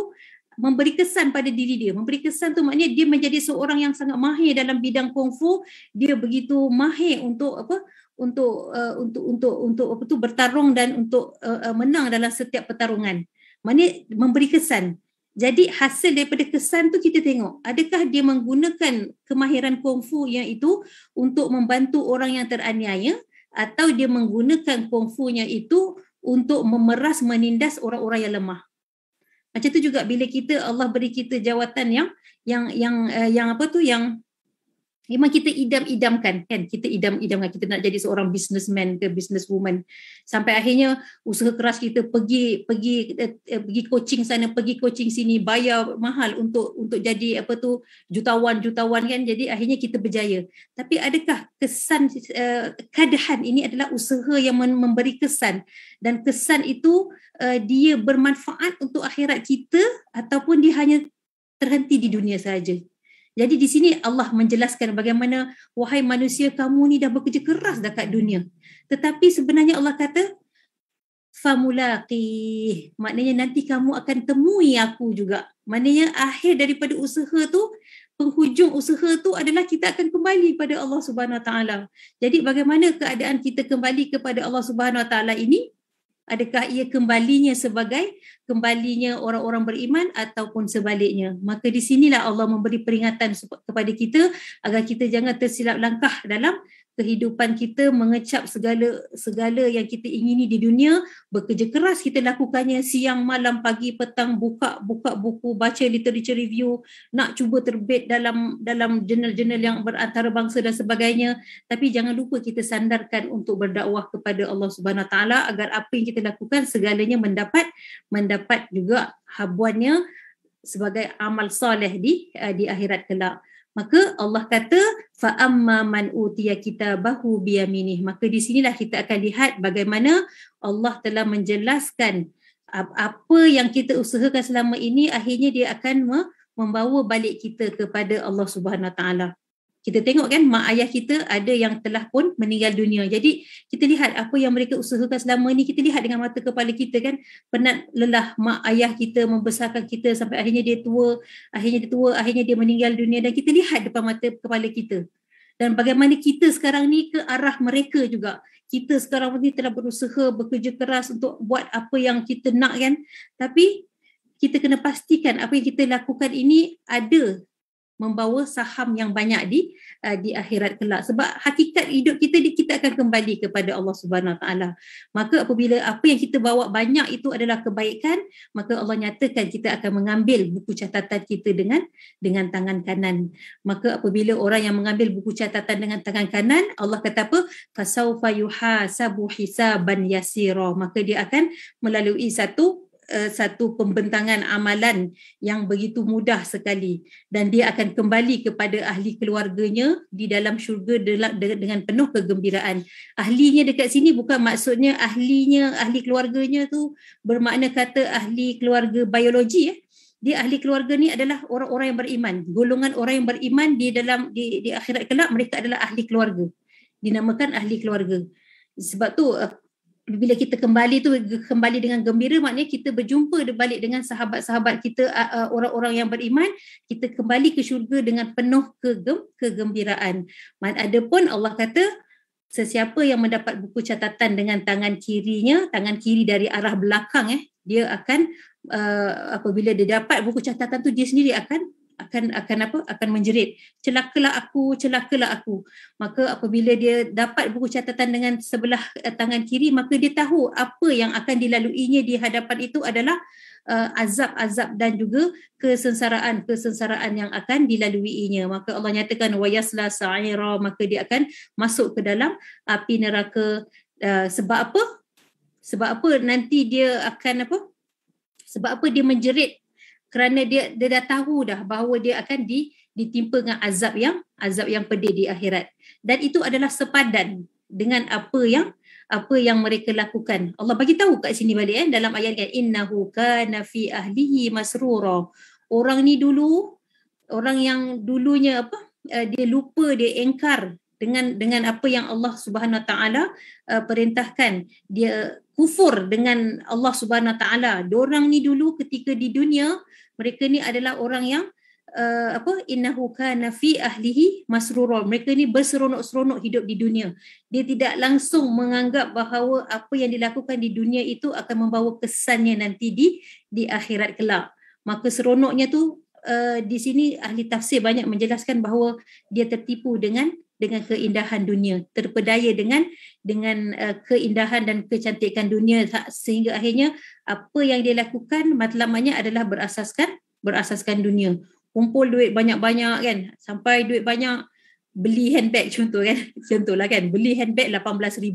memberi kesan pada diri dia memberi kesan tu maknanya dia menjadi seorang yang sangat mahir dalam bidang kungfu dia begitu mahir untuk apa untuk uh, untuk untuk untuk apa tu bertarung dan untuk uh, menang dalam setiap pertarungan Maknanya memberi kesan. Jadi hasil daripada kesan tu kita tengok adakah dia menggunakan kemahiran kungfu yang itu untuk membantu orang yang teraniaya atau dia menggunakan kungfu yang itu untuk memeras menindas orang-orang yang lemah. Macam tu juga bila kita Allah beri kita jawatan yang yang yang eh, yang apa tu yang Memang kita idam-idamkan kan kita idam-idamkan kita nak jadi seorang businessman ke businesswoman sampai akhirnya usaha keras kita pergi pergi eh, eh, pergi coaching sana pergi coaching sini bayar mahal untuk untuk jadi apa tu jutawan-jutawan kan jadi akhirnya kita berjaya tapi adakah kesan eh, kadahan ini adalah usaha yang memberi kesan dan kesan itu eh, dia bermanfaat untuk akhirat kita ataupun dia hanya terhenti di dunia saja jadi di sini Allah menjelaskan bagaimana wahai manusia kamu ni dah bekerja keras dekat dunia. Tetapi sebenarnya Allah kata famulaqi. Maknanya nanti kamu akan temui aku juga. Maknanya akhir daripada usaha tu penghujung usaha tu adalah kita akan kembali kepada Allah Subhanahu Wa Taala. Jadi bagaimana keadaan kita kembali kepada Allah Subhanahu Wa Taala ini? adakah ia kembalinya sebagai kembalinya orang-orang beriman ataupun sebaliknya. Maka di sinilah Allah memberi peringatan kepada kita agar kita jangan tersilap langkah dalam kehidupan kita mengecap segala segala yang kita ingini di dunia bekerja keras kita lakukannya siang malam pagi petang buka buka buku baca literature review nak cuba terbit dalam dalam jurnal-jurnal yang berantara bangsa dan sebagainya tapi jangan lupa kita sandarkan untuk berdakwah kepada Allah Subhanahu taala agar apa yang kita lakukan segalanya mendapat mendapat juga habuannya sebagai amal soleh di eh, di akhirat kelak maka Allah kata fa amma man utiya kitabahu biyaminih maka di sinilah kita akan lihat bagaimana Allah telah menjelaskan apa yang kita usahakan selama ini akhirnya dia akan membawa balik kita kepada Allah Subhanahu taala kita tengok kan mak ayah kita ada yang telah pun meninggal dunia. Jadi kita lihat apa yang mereka usahakan selama ini kita lihat dengan mata kepala kita kan penat lelah mak ayah kita membesarkan kita sampai akhirnya dia tua, akhirnya dia tua, akhirnya dia meninggal dunia dan kita lihat depan mata kepala kita. Dan bagaimana kita sekarang ni ke arah mereka juga. Kita sekarang ni telah berusaha bekerja keras untuk buat apa yang kita nak kan. Tapi kita kena pastikan apa yang kita lakukan ini ada membawa saham yang banyak di uh, di akhirat kelak sebab hakikat hidup kita kita akan kembali kepada Allah Subhanahu taala maka apabila apa yang kita bawa banyak itu adalah kebaikan maka Allah nyatakan kita akan mengambil buku catatan kita dengan dengan tangan kanan maka apabila orang yang mengambil buku catatan dengan tangan kanan Allah kata apa fasaufa yuhasabu hisaban yasira maka dia akan melalui satu Eh, satu pembentangan amalan yang begitu mudah sekali dan dia akan kembali kepada ahli keluarganya di dalam syurga dengan penuh kegembiraan. Ahlinya dekat sini bukan maksudnya ahlinya ahli keluarganya tu bermakna kata ahli keluarga biologi eh. Dia ahli keluarga ni adalah orang-orang yang beriman. Golongan orang yang beriman di dalam di, di akhirat kelak mereka adalah ahli keluarga. Dinamakan ahli keluarga. Sebab tu eh, bila kita kembali tu kembali dengan gembira maknanya kita berjumpa balik dengan sahabat-sahabat kita orang-orang yang beriman kita kembali ke syurga dengan penuh kegem kegembiraan. Adapun Allah kata sesiapa yang mendapat buku catatan dengan tangan kirinya, tangan kiri dari arah belakang eh, dia akan apabila dia dapat buku catatan tu dia sendiri akan akan akan apa akan menjerit celakalah aku celakalah aku maka apabila dia dapat buku catatan dengan sebelah eh, tangan kiri maka dia tahu apa yang akan dilaluinya di hadapan itu adalah uh, azab-azab dan juga kesensaraan kesensaraan yang akan dilaluinya maka Allah nyatakan wayasla sa'ira maka dia akan masuk ke dalam api neraka uh, sebab apa sebab apa nanti dia akan apa sebab apa dia menjerit kerana dia dia dah tahu dah bahawa dia akan di ditimpa dengan azab yang azab yang pedih di akhirat dan itu adalah sepadan dengan apa yang apa yang mereka lakukan. Allah bagi tahu kat sini balik eh dalam ayat kan innahu kana fi ahlihi masrura. Orang ni dulu orang yang dulunya apa eh, dia lupa dia engkar dengan dengan apa yang Allah Subhanahu taala eh, perintahkan. Dia kufur dengan Allah Subhanahu taala. Orang ni dulu ketika di dunia mereka ni adalah orang yang uh, apa innahu kana fi ahlihi masrura mereka ni berseronok-seronok hidup di dunia dia tidak langsung menganggap bahawa apa yang dilakukan di dunia itu akan membawa kesannya nanti di di akhirat kelak maka seronoknya tu uh, di sini ahli tafsir banyak menjelaskan bahawa dia tertipu dengan dengan keindahan dunia terpedaya dengan dengan uh, keindahan dan kecantikan dunia ha, sehingga akhirnya apa yang dia lakukan matlamatnya adalah berasaskan berasaskan dunia kumpul duit banyak-banyak kan sampai duit banyak beli handbag contoh kan [LAUGHS] contohlah kan beli handbag 18000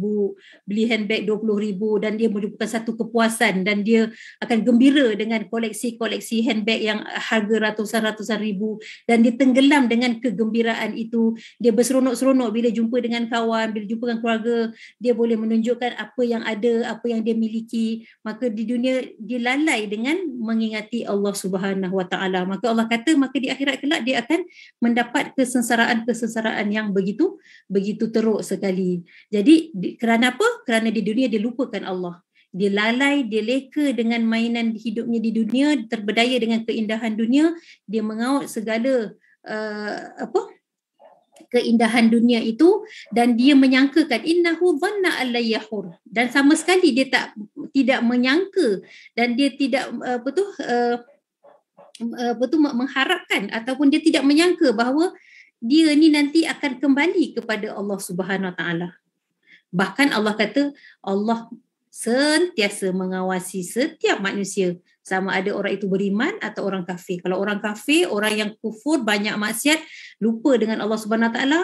beli handbag 20000 dan dia merupakan satu kepuasan dan dia akan gembira dengan koleksi-koleksi handbag yang harga ratusan-ratusan ribu dan dia tenggelam dengan kegembiraan itu dia berseronok-seronok bila jumpa dengan kawan bila jumpa dengan keluarga dia boleh menunjukkan apa yang ada apa yang dia miliki maka di dunia dia lalai dengan mengingati Allah Subhanahu Wa Taala maka Allah kata maka di akhirat kelak dia akan mendapat kesensaraan kesensaraan kesengsaraan yang begitu begitu teruk sekali. Jadi kerana apa? Kerana di dunia dia lupakan Allah. Dia lalai, dia leka dengan mainan hidupnya di dunia, terbedaya dengan keindahan dunia, dia mengaut segala uh, apa? keindahan dunia itu dan dia menyangkakan innahu banna allayahur dan sama sekali dia tak tidak menyangka dan dia tidak uh, apa tu uh, uh, apa tu mengharapkan ataupun dia tidak menyangka bahawa uh, dia ni nanti akan kembali kepada Allah Subhanahu Wa Taala. Bahkan Allah kata Allah sentiasa mengawasi setiap manusia sama ada orang itu beriman atau orang kafir. Kalau orang kafir, orang yang kufur banyak maksiat, lupa dengan Allah Subhanahu Wa Taala,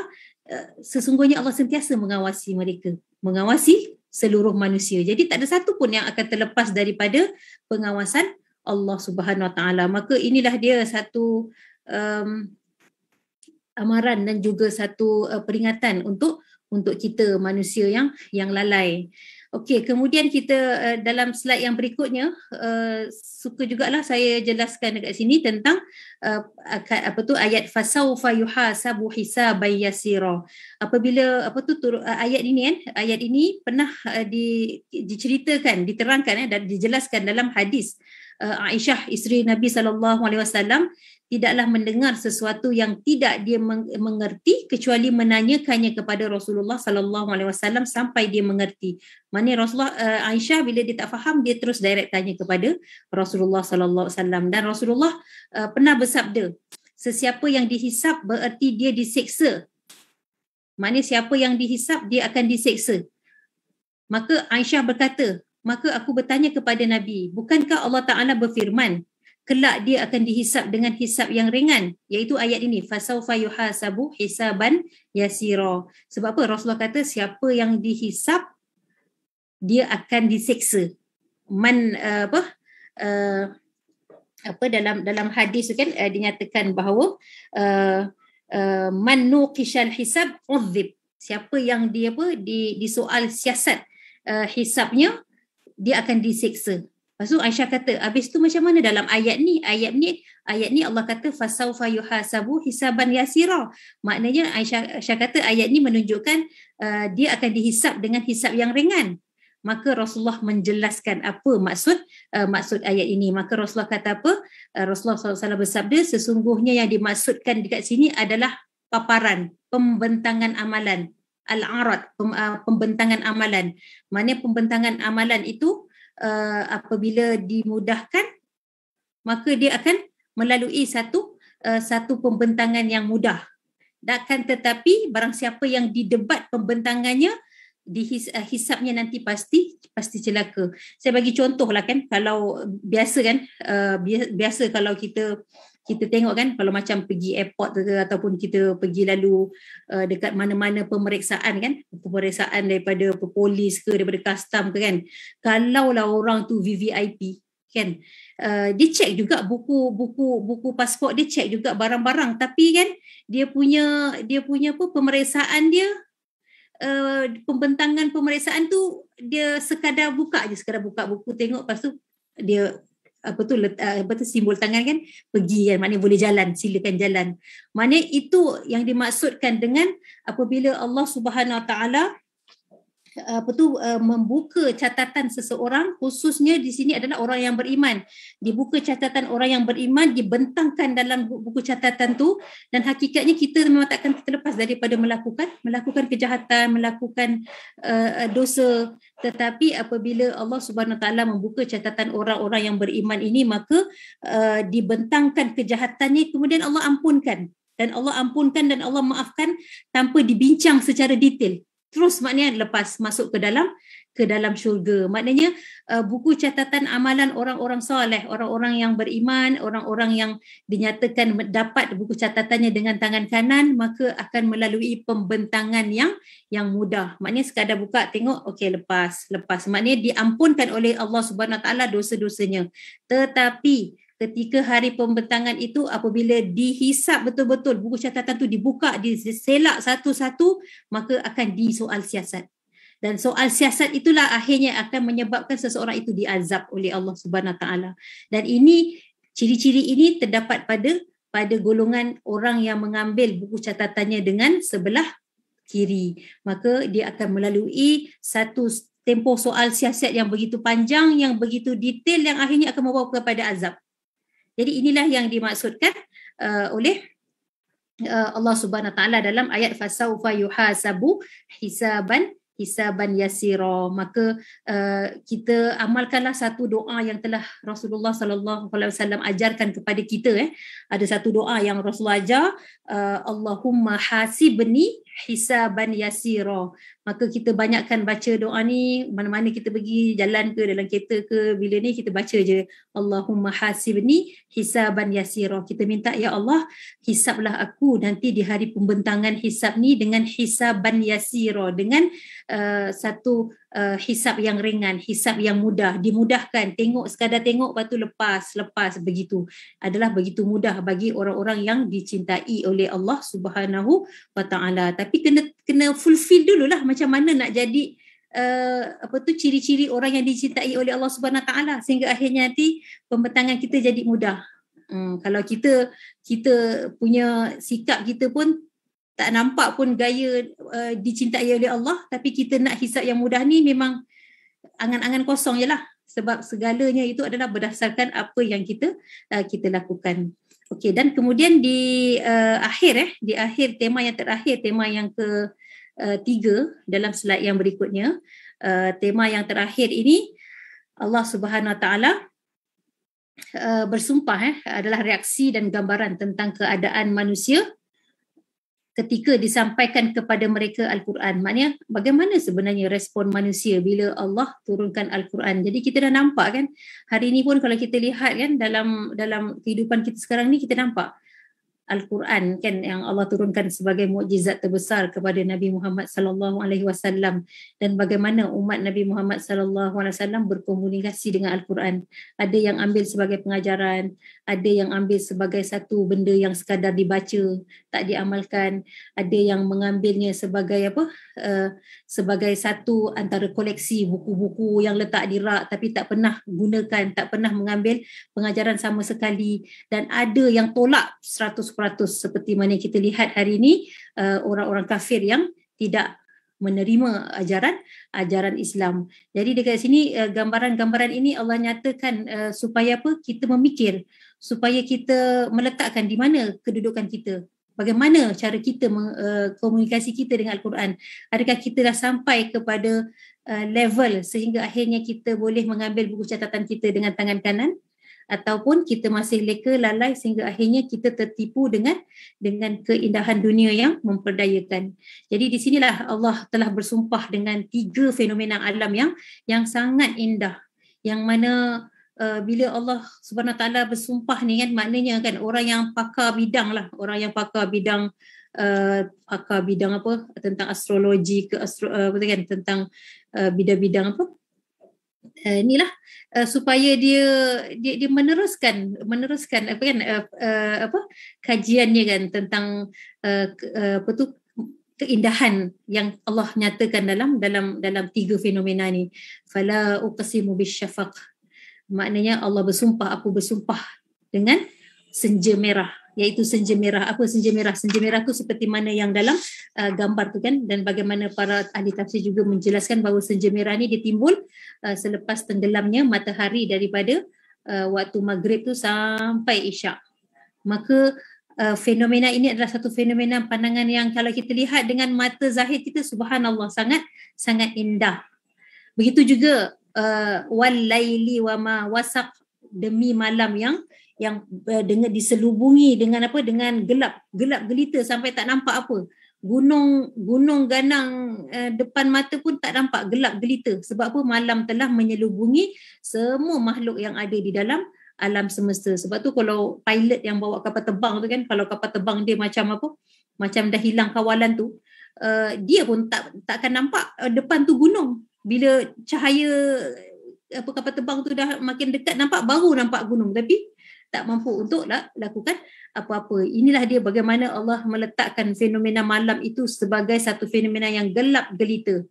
eh, sesungguhnya Allah sentiasa mengawasi mereka, mengawasi seluruh manusia. Jadi tak ada satu pun yang akan terlepas daripada pengawasan Allah Subhanahu Wa Taala. Maka inilah dia satu um, amaran dan juga satu uh, peringatan untuk untuk kita manusia yang yang lalai. Okey, kemudian kita uh, dalam slide yang berikutnya uh, suka jugalah saya jelaskan dekat sini tentang uh, apa tu ayat fasaufa yuhasabu hisabay yasira. Apabila apa tu tur, uh, ayat ini kan, ayat ini pernah uh, di diceritakan, diterangkan eh dan dijelaskan dalam hadis uh, Aisyah isteri Nabi sallallahu alaihi wasallam tidaklah mendengar sesuatu yang tidak dia mengerti kecuali menanyakannya kepada Rasulullah sallallahu alaihi wasallam sampai dia mengerti. Mana Rasulullah uh, Aisyah bila dia tak faham dia terus direct tanya kepada Rasulullah sallallahu alaihi wasallam dan Rasulullah uh, pernah bersabda sesiapa yang dihisap bererti dia diseksa. Mana siapa yang dihisap dia akan diseksa. Maka Aisyah berkata, maka aku bertanya kepada Nabi, bukankah Allah Ta'ala berfirman, kelak dia akan dihisap dengan hisap yang ringan, iaitu ayat ini, فَسَوْفَ يُحَاسَبُ hisaban yasira. Sebab apa? Rasulullah kata, siapa yang dihisap, dia akan diseksa. Man, uh, apa? Uh, apa dalam dalam hadis tu kan uh, dinyatakan bahawa uh, uh, man nuqishal hisab udzib siapa yang dia apa di soal siasat uh, hisabnya dia akan diseksa. Lepas tu Aisyah kata, habis tu macam mana dalam ayat ni? Ayat ni ayat ni Allah kata fasawfa yuhasabu hisaban yasira. Maknanya Aisyah, Aisyah kata ayat ni menunjukkan uh, dia akan dihisap dengan hisap yang ringan. Maka Rasulullah menjelaskan apa maksud uh, maksud ayat ini. Maka Rasulullah kata apa? Uh, Rasulullah SAW bersabda, sesungguhnya yang dimaksudkan dekat sini adalah paparan, pembentangan amalan al-arad ah, pembentangan amalan mana pembentangan amalan itu uh, apabila dimudahkan maka dia akan melalui satu uh, satu pembentangan yang mudah takkan tetapi barang siapa yang didebat pembentangannya dihisapnya nanti pasti pasti celaka. Saya bagi contohlah kan kalau biasa kan uh, biasa kalau kita uh, kita tengok kan kalau macam pergi airport ke ataupun kita pergi lalu uh, dekat mana-mana pemeriksaan kan pemeriksaan daripada polis ke daripada custom ke kan lah orang tu VVIP kan uh, dia check juga buku buku buku pasport dia check juga barang-barang tapi kan dia punya dia punya apa pemeriksaan dia uh, pembentangan pemeriksaan tu dia sekadar buka je sekadar buka buku tengok lepas tu dia apa tu let, ah, apa tu simbol tangan kan pergi kan maknanya boleh jalan silakan jalan maknanya itu yang dimaksudkan dengan apabila Allah Subhanahu Wa Taala Eh, apa tu eh, membuka catatan seseorang khususnya di sini adalah orang yang beriman dibuka catatan orang yang beriman dibentangkan dalam buku catatan tu dan hakikatnya kita memang tak terlepas daripada melakukan melakukan kejahatan melakukan uh, dosa tetapi apabila Allah Subhanahu taala membuka catatan orang-orang yang beriman ini maka uh, dibentangkan kejahatannya kemudian Allah ampunkan dan Allah ampunkan dan Allah maafkan tanpa dibincang secara detail terus maknanya lepas masuk ke dalam ke dalam syurga. Maknanya uh, buku catatan amalan orang-orang soleh, orang-orang yang beriman, orang-orang yang dinyatakan dapat buku catatannya dengan tangan kanan maka akan melalui pembentangan yang yang mudah. Maknanya sekadar buka tengok okey lepas, lepas. Maknanya diampunkan oleh Allah Subhanahu taala dosa-dosanya. Tetapi ketika hari pembentangan itu apabila dihisap betul-betul buku catatan tu dibuka diselak satu-satu maka akan di soal siasat dan soal siasat itulah akhirnya akan menyebabkan seseorang itu diazab oleh Allah Subhanahu taala dan ini ciri-ciri ini terdapat pada pada golongan orang yang mengambil buku catatannya dengan sebelah kiri maka dia akan melalui satu tempoh soal siasat yang begitu panjang yang begitu detail yang akhirnya akan membawa kepada azab jadi inilah yang dimaksudkan uh, oleh uh, Allah Subhanahu taala dalam ayat fasaufa yuhasabu hisaban hisaban yasira. Maka uh, kita amalkanlah satu doa yang telah Rasulullah sallallahu alaihi wasallam ajarkan kepada kita eh. Ada satu doa yang Rasul ajar, uh, Allahumma hasibni hisaban yasira. Maka kita banyakkan baca doa ni, mana-mana kita pergi jalan ke dalam kereta ke, bila ni kita baca je. Allahumma hasibni hisaban yasira. Kita minta, Ya Allah, hisablah aku nanti di hari pembentangan hisab ni dengan hisaban yasira. Dengan uh, satu uh, hisab yang ringan, hisab yang mudah, dimudahkan. Tengok, sekadar tengok, lepas tu lepas, lepas, begitu. Adalah begitu mudah bagi orang-orang yang dicintai oleh Allah subhanahu wa ta'ala tapi kena kena fulfill dululah macam mana nak jadi uh, apa tu ciri-ciri orang yang dicintai oleh Allah Subhanahu taala sehingga akhirnya nanti pembentangan kita jadi mudah. Hmm, kalau kita kita punya sikap kita pun tak nampak pun gaya uh, dicintai oleh Allah tapi kita nak hisap yang mudah ni memang angan-angan kosong je lah sebab segalanya itu adalah berdasarkan apa yang kita uh, kita lakukan Okey dan kemudian di uh, akhir eh di akhir tema yang terakhir tema yang ke uh, tiga dalam slide yang berikutnya uh, tema yang terakhir ini Allah Subhanahu Wa taala uh, bersumpah eh adalah reaksi dan gambaran tentang keadaan manusia ketika disampaikan kepada mereka Al-Quran. Maknanya bagaimana sebenarnya respon manusia bila Allah turunkan Al-Quran. Jadi kita dah nampak kan hari ini pun kalau kita lihat kan dalam dalam kehidupan kita sekarang ni kita nampak Al-Quran kan yang Allah turunkan sebagai mukjizat terbesar kepada Nabi Muhammad sallallahu alaihi wasallam dan bagaimana umat Nabi Muhammad sallallahu alaihi wasallam berkomunikasi dengan Al-Quran. Ada yang ambil sebagai pengajaran, ada yang ambil sebagai satu benda yang sekadar dibaca, tak diamalkan, ada yang mengambilnya sebagai apa? Uh, sebagai satu antara koleksi buku-buku yang letak di rak tapi tak pernah gunakan, tak pernah mengambil pengajaran sama sekali dan ada yang tolak 100 100% seperti mana kita lihat hari ini uh, orang-orang kafir yang tidak menerima ajaran ajaran Islam. Jadi dekat sini uh, gambaran-gambaran ini Allah nyatakan uh, supaya apa? Kita memikir supaya kita meletakkan di mana kedudukan kita. Bagaimana cara kita uh, komunikasi kita dengan Al-Quran? Adakah kita dah sampai kepada level sehingga akhirnya kita boleh mengambil buku catatan kita dengan tangan kanan? ataupun kita masih leka lalai sehingga akhirnya kita tertipu dengan dengan keindahan dunia yang memperdayakan. Jadi di sinilah Allah telah bersumpah dengan tiga fenomena alam yang yang sangat indah. Yang mana uh, bila Allah Subhanahu taala bersumpah ni kan maknanya kan orang yang pakar bidang lah, orang yang pakar bidang uh, pakar bidang apa tentang astrologi ke astro, uh, apa kan tentang uh, bidang-bidang apa uh, inilah uh, supaya dia, dia dia meneruskan meneruskan apa kan uh, uh, apa kajiannya kan tentang uh, uh, apa tu keindahan yang Allah nyatakan dalam dalam dalam tiga fenomena ni fala uqsimu bisyafaq maknanya Allah bersumpah aku bersumpah dengan senja merah iaitu senja merah. Apa senja merah? Senja merah tu seperti mana yang dalam uh, gambar tu kan dan bagaimana para ahli tafsir juga menjelaskan bahawa senja merah ni ditimbul uh, selepas tenggelamnya matahari daripada uh, waktu maghrib tu sampai isyak. Maka uh, fenomena ini adalah satu fenomena pandangan yang kalau kita lihat dengan mata zahir kita subhanallah sangat sangat indah. Begitu juga uh, wal laili wa ma wasaq demi malam yang uh, yang uh, dengan diselubungi dengan apa dengan gelap gelap gelita sampai tak nampak apa gunung gunung ganang uh, depan mata pun tak nampak gelap gelita sebab apa malam telah menyelubungi semua makhluk yang ada di dalam alam semesta sebab tu kalau pilot yang bawa kapal terbang tu kan kalau kapal terbang dia macam apa macam dah hilang kawalan tu uh, dia pun tak tak akan nampak uh, depan tu gunung bila cahaya apa kapal terbang tu dah makin dekat nampak baru nampak gunung tapi tak mampu untuk lakukan apa-apa. Inilah dia bagaimana Allah meletakkan fenomena malam itu sebagai satu fenomena yang gelap gelita.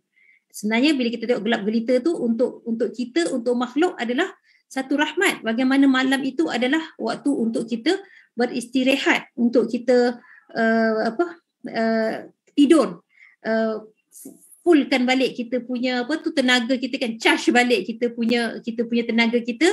Sebenarnya bila kita tengok gelap gelita tu untuk untuk kita untuk makhluk adalah satu rahmat. Bagaimana malam itu adalah waktu untuk kita beristirahat, untuk kita uh, apa uh, tidur. Uh, fullkan balik kita punya apa tu tenaga kita kan charge balik kita punya kita punya tenaga kita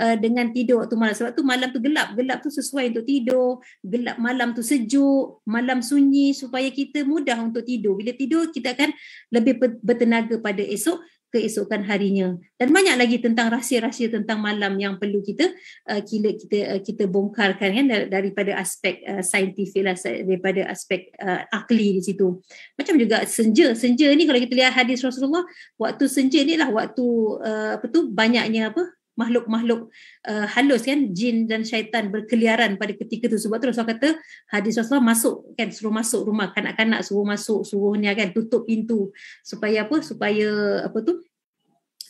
uh, dengan tidur waktu malam sebab tu malam tu gelap gelap tu sesuai untuk tidur gelap malam tu sejuk malam sunyi supaya kita mudah untuk tidur bila tidur kita akan lebih bertenaga pada esok keesokan harinya dan banyak lagi tentang rahsia-rahsia tentang malam yang perlu kita uh, kita kita uh, kita bongkarkan kan daripada aspek uh, saintifik lah daripada aspek uh, akli di situ macam juga senja senja ni kalau kita lihat hadis Rasulullah waktu senja ni lah waktu uh, apa tu banyaknya apa makhluk-makhluk uh, halus kan jin dan syaitan berkeliaran pada ketika tu sebab tu Rasulullah kata hadis Rasulullah masuk kan suruh masuk rumah kanak-kanak suruh masuk suruh ni kan tutup pintu supaya apa supaya apa tu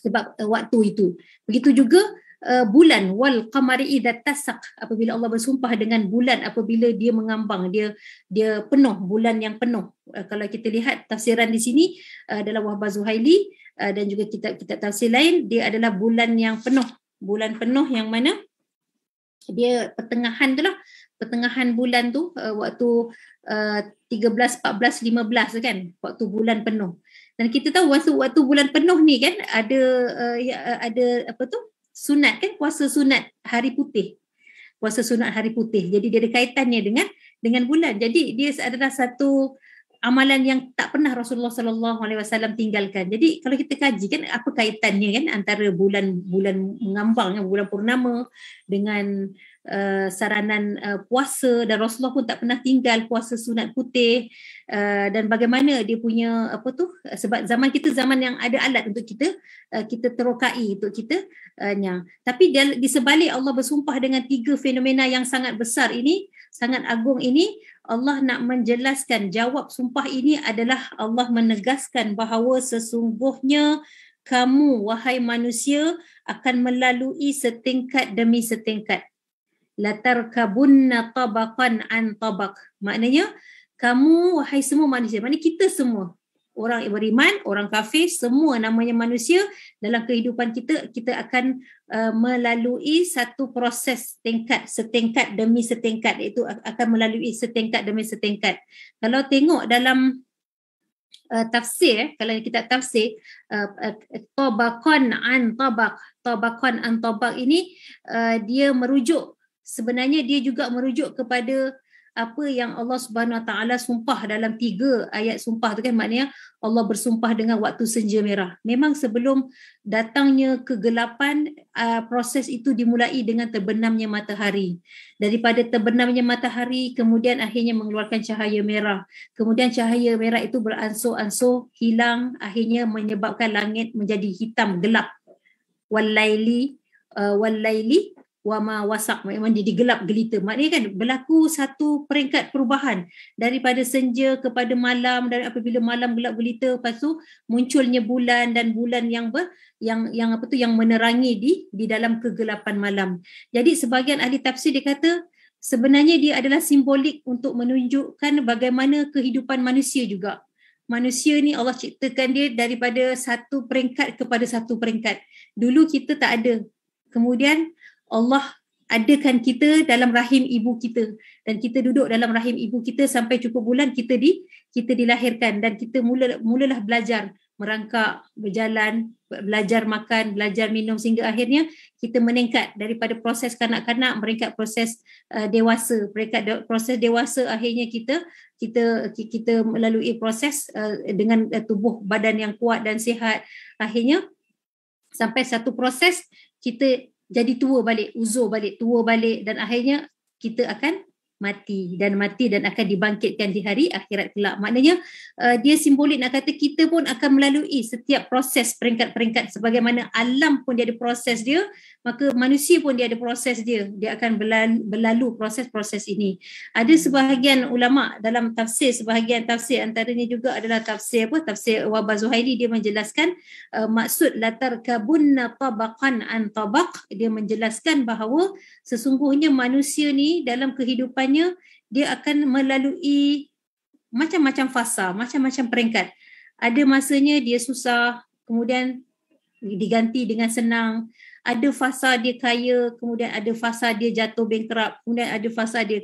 sebab uh, waktu itu begitu juga uh, bulan wal qamari idza tasaq apabila Allah bersumpah dengan bulan apabila dia mengambang dia dia penuh bulan yang penuh uh, kalau kita lihat tafsiran di sini uh, dalam Wahbah Zuhaili uh, Ah, dan juga kitab-kitab tafsir lain dia adalah bulan yang penuh bulan penuh yang mana dia pertengahan tu lah pertengahan bulan tu uh, waktu uh, 13 14 15 kan waktu bulan penuh dan kita tahu waktu waktu bulan penuh ni kan ada ah, ya, ada apa tu sunat kan puasa sunat hari putih puasa sunat hari putih jadi dia ada kaitannya dengan dengan bulan jadi dia adalah satu amalan yang tak pernah Rasulullah sallallahu alaihi wasallam tinggalkan. Jadi kalau kita kaji kan apa kaitannya kan antara bulan-bulan mengambang kan, bulan purnama dengan uh, saranan uh, puasa dan Rasulullah pun tak pernah tinggal puasa sunat putih uh, dan bagaimana dia punya apa tu sebab zaman kita zaman yang ada alat untuk kita uh, kita terokai untuk kita uh, yang tapi di sebalik Allah bersumpah dengan tiga fenomena yang sangat besar ini sangat agung ini Allah nak menjelaskan jawab sumpah ini adalah Allah menegaskan bahawa sesungguhnya kamu wahai manusia akan melalui setingkat demi setingkat latarkabunna tabaqan tabakan antabak maknanya kamu wahai semua manusia maknanya kita semua orang beriman, orang kafir, semua namanya manusia dalam kehidupan kita kita akan uh, melalui satu proses tingkat setingkat demi setingkat iaitu akan melalui setingkat demi setingkat. Kalau tengok dalam uh, tafsir eh, kalau kita tafsir uh, uh an tabaq, tabaqan an tabaq ini uh, dia merujuk sebenarnya dia juga merujuk kepada apa yang Allah Subhanahu Wa Taala sumpah dalam tiga ayat sumpah tu kan maknanya Allah bersumpah dengan waktu senja merah. Memang sebelum datangnya kegelapan ah, proses itu dimulai dengan terbenamnya matahari. Daripada terbenamnya matahari kemudian akhirnya mengeluarkan cahaya merah. Kemudian cahaya merah itu beransur-ansur hilang akhirnya menyebabkan langit menjadi hitam gelap. Walaili uh, ah, walaili wama wasak memang jadi gelap gelita maknanya kan berlaku satu peringkat perubahan daripada senja kepada malam dan apabila malam gelap gelita lepas tu munculnya bulan dan bulan yang ber, yang yang apa tu yang menerangi di di dalam kegelapan malam jadi sebahagian ahli tafsir dia kata sebenarnya dia adalah simbolik untuk menunjukkan bagaimana kehidupan manusia juga manusia ni Allah ciptakan dia daripada satu peringkat kepada satu peringkat dulu kita tak ada kemudian Allah adakan kita dalam rahim ibu kita dan kita duduk dalam rahim ibu kita sampai cukup bulan kita di kita dilahirkan dan kita mula mulalah belajar merangkak berjalan belajar makan belajar minum sehingga akhirnya kita meningkat daripada proses kanak-kanak meningkat proses uh, dewasa mereka de- proses dewasa akhirnya kita kita kita melalui proses uh, dengan uh, tubuh badan yang kuat dan sihat akhirnya sampai satu proses kita jadi tua balik, uzur balik, tua balik dan akhirnya kita akan mati dan mati dan akan dibangkitkan di hari akhirat kelak. Maknanya uh, dia simbolik nak kata kita pun akan melalui setiap proses peringkat-peringkat sebagaimana alam pun dia ada proses dia, maka manusia pun dia ada proses dia. Dia akan berlalu, berlalu proses-proses ini. Ada sebahagian ulama dalam tafsir, sebahagian tafsir antaranya juga adalah tafsir apa? Tafsir Wabah Zuhairi dia menjelaskan uh, maksud latar kabunna tabaqan an tabaq dia menjelaskan bahawa sesungguhnya manusia ni dalam kehidupan jawapannya dia akan melalui macam-macam fasa, macam-macam peringkat. Ada masanya dia susah, kemudian diganti dengan senang. Ada fasa dia kaya, kemudian ada fasa dia jatuh bankrupt, kemudian ada fasa dia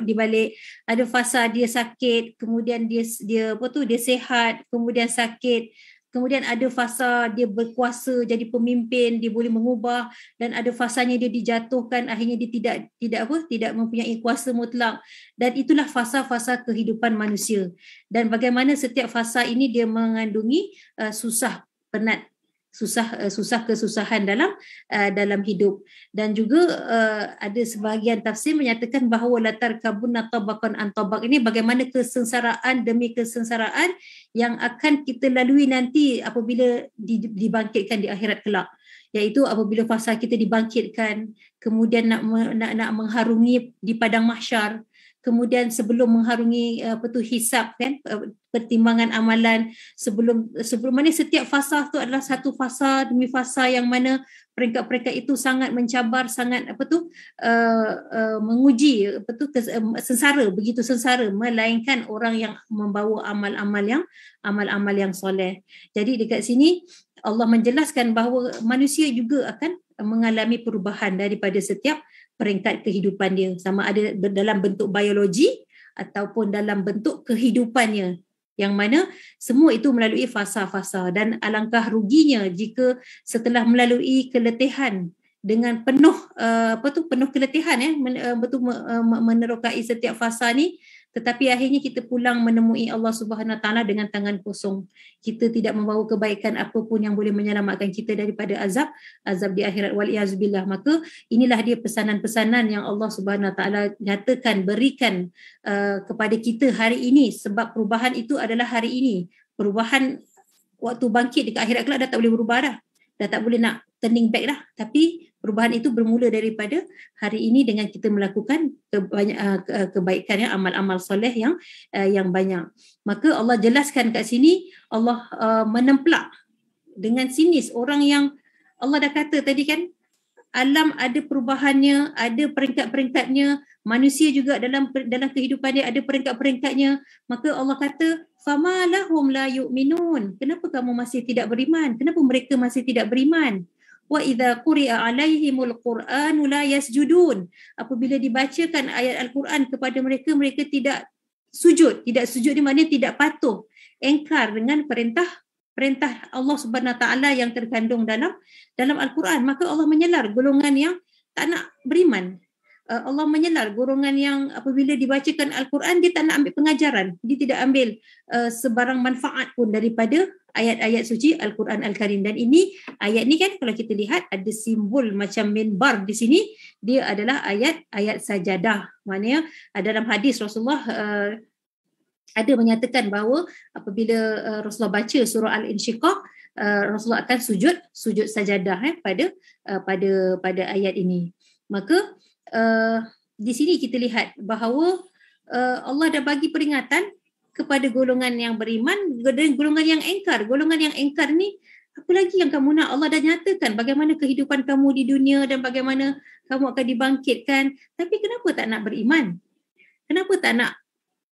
di balik, ada fasa dia sakit, kemudian dia dia apa tu dia sehat, kemudian sakit kemudian ada fasa dia berkuasa jadi pemimpin dia boleh mengubah dan ada fasanya dia dijatuhkan akhirnya dia tidak tidak apa tidak mempunyai kuasa mutlak dan itulah fasa-fasa kehidupan manusia dan bagaimana setiap fasa ini dia mengandungi uh, susah penat susah eh, susah kesusahan dalam eh, dalam hidup dan juga eh, ada sebahagian tafsir menyatakan bahawa latar kabun atau bahkan antobak ini bagaimana kesengsaraan demi kesengsaraan yang akan kita lalui nanti apabila dibangkitkan di akhirat kelak yaitu apabila fasa kita dibangkitkan kemudian nak nak, nak mengharungi di padang mahsyar kemudian sebelum mengharungi apa eh, tu hisap kan eh, pertimbangan amalan sebelum sebelum mana setiap fasa tu adalah satu fasa demi fasa yang mana peringkat-peringkat itu sangat mencabar sangat apa tu uh, uh, menguji apa tu kes, uh, sensara begitu sensara melainkan orang yang membawa amal-amal yang amal-amal yang soleh jadi dekat sini Allah menjelaskan bahawa manusia juga akan mengalami perubahan daripada setiap peringkat kehidupan dia sama ada dalam bentuk biologi ataupun dalam bentuk kehidupannya yang mana semua itu melalui fasa-fasa dan alangkah ruginya jika setelah melalui keletihan dengan penuh uh, apa tu penuh keletihan ya men, uh, betul uh, menerokai setiap fasa ni tetapi akhirnya kita pulang menemui Allah Subhanahu taala dengan tangan kosong kita tidak membawa kebaikan apapun yang boleh menyelamatkan kita daripada azab azab di akhirat wal iazbillah maka inilah dia pesanan-pesanan yang Allah Subhanahu taala nyatakan berikan uh, kepada kita hari ini sebab perubahan itu adalah hari ini perubahan waktu bangkit dekat akhirat kelak dah tak boleh berubah dah dah tak boleh nak turning back dah tapi perubahan itu bermula daripada hari ini dengan kita melakukan ah, ah, kebaikan ya amal-amal soleh yang eh, yang banyak maka Allah jelaskan kat sini Allah ah, menemplak dengan sinis orang yang Allah dah kata tadi kan alam ada perubahannya ada peringkat-peringkatnya manusia juga dalam dalam kehidupan dia ada peringkat-peringkatnya maka Allah kata famalahum la yu'minun kenapa kamu masih tidak beriman kenapa mereka masih tidak beriman wa idza quri'a alaihimul qur'an la yasjudun apabila dibacakan ayat al-Quran kepada mereka mereka tidak sujud tidak sujud di mana tidak patuh engkar dengan perintah perintah Allah Subhanahu taala yang terkandung dalam dalam al-Quran maka Allah menyelar golongan yang tak nak beriman Eh, Allah menyenar, golongan yang apabila dibacakan Al-Quran dia tak nak ambil pengajaran dia tidak ambil uh, sebarang manfaat pun daripada ayat-ayat suci Al-Quran Al-Karim dan ini ayat ni kan kalau kita lihat ada simbol macam minbar di sini dia adalah ayat ayat sajadah Ada dalam hadis Rasulullah uh, ada menyatakan bahawa apabila uh, Rasulullah baca surah Al-Insyiqaq uh, Rasulullah akan sujud sujud sajadah eh, pada uh, pada pada ayat ini maka uh, uh, di sini kita lihat bahawa uh, Allah dah bagi peringatan kepada golongan yang beriman dan golongan yang engkar. Golongan yang engkar ni apa lagi yang kamu nak Allah dah nyatakan bagaimana kehidupan kamu di dunia dan bagaimana kamu akan dibangkitkan. Tapi kenapa tak nak beriman? Kenapa tak nak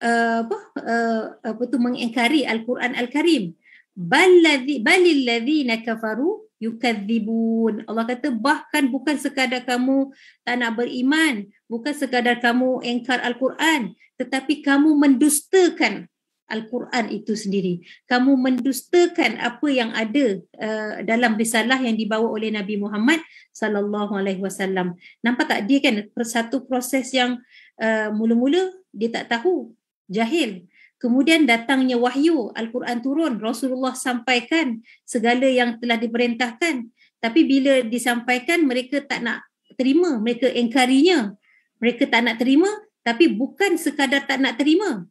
uh, apa uh, apa tu mengingkari Al-Quran Al-Karim? Balladhi balilladhina kafaru yukadzibun. Allah kata bahkan bukan sekadar kamu tak nak beriman, bukan sekadar kamu engkar Al-Quran, tetapi kamu mendustakan Al-Quran itu sendiri. Kamu mendustakan apa yang ada uh, dalam risalah yang dibawa oleh Nabi Muhammad sallallahu alaihi wasallam. Nampak tak dia kan satu proses yang uh, mula-mula dia tak tahu, jahil. Kemudian datangnya wahyu, Al-Quran turun, Rasulullah sampaikan segala yang telah diperintahkan. Tapi bila disampaikan, mereka tak nak terima, mereka engkarinya. Mereka tak nak terima, tapi bukan sekadar tak nak terima.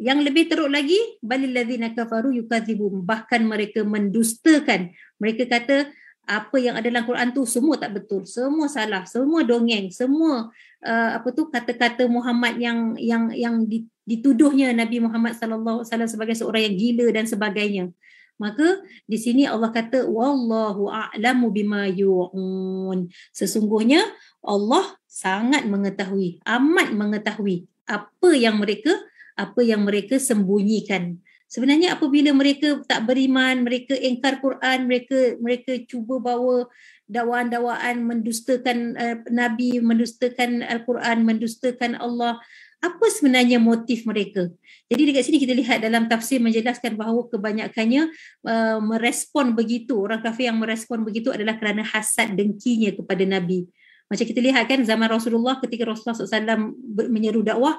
Yang lebih teruk lagi, balilladzina kafaru yukadzibum. Bahkan mereka mendustakan. Mereka kata, apa yang ada dalam Quran tu semua tak betul. Semua salah, semua dongeng, semua uh, apa tu kata-kata Muhammad yang yang yang dituduhnya Nabi Muhammad sallallahu alaihi wasallam sebagai seorang yang gila dan sebagainya. Maka di sini Allah kata wallahu a'lamu bima yu'un. Sesungguhnya Allah sangat mengetahui, amat mengetahui apa yang mereka apa yang mereka sembunyikan. Sebenarnya apabila mereka tak beriman, mereka engkar Quran, mereka mereka cuba bawa dakwaan-dakwaan mendustakan uh, nabi mendustakan al-Quran mendustakan Allah apa sebenarnya motif mereka jadi dekat sini kita lihat dalam tafsir menjelaskan bahawa kebanyakannya uh, merespon begitu orang kafir yang merespon begitu adalah kerana hasad dengkinya kepada nabi macam kita lihat kan zaman Rasulullah ketika Rasulullah SAW menyeru dakwah,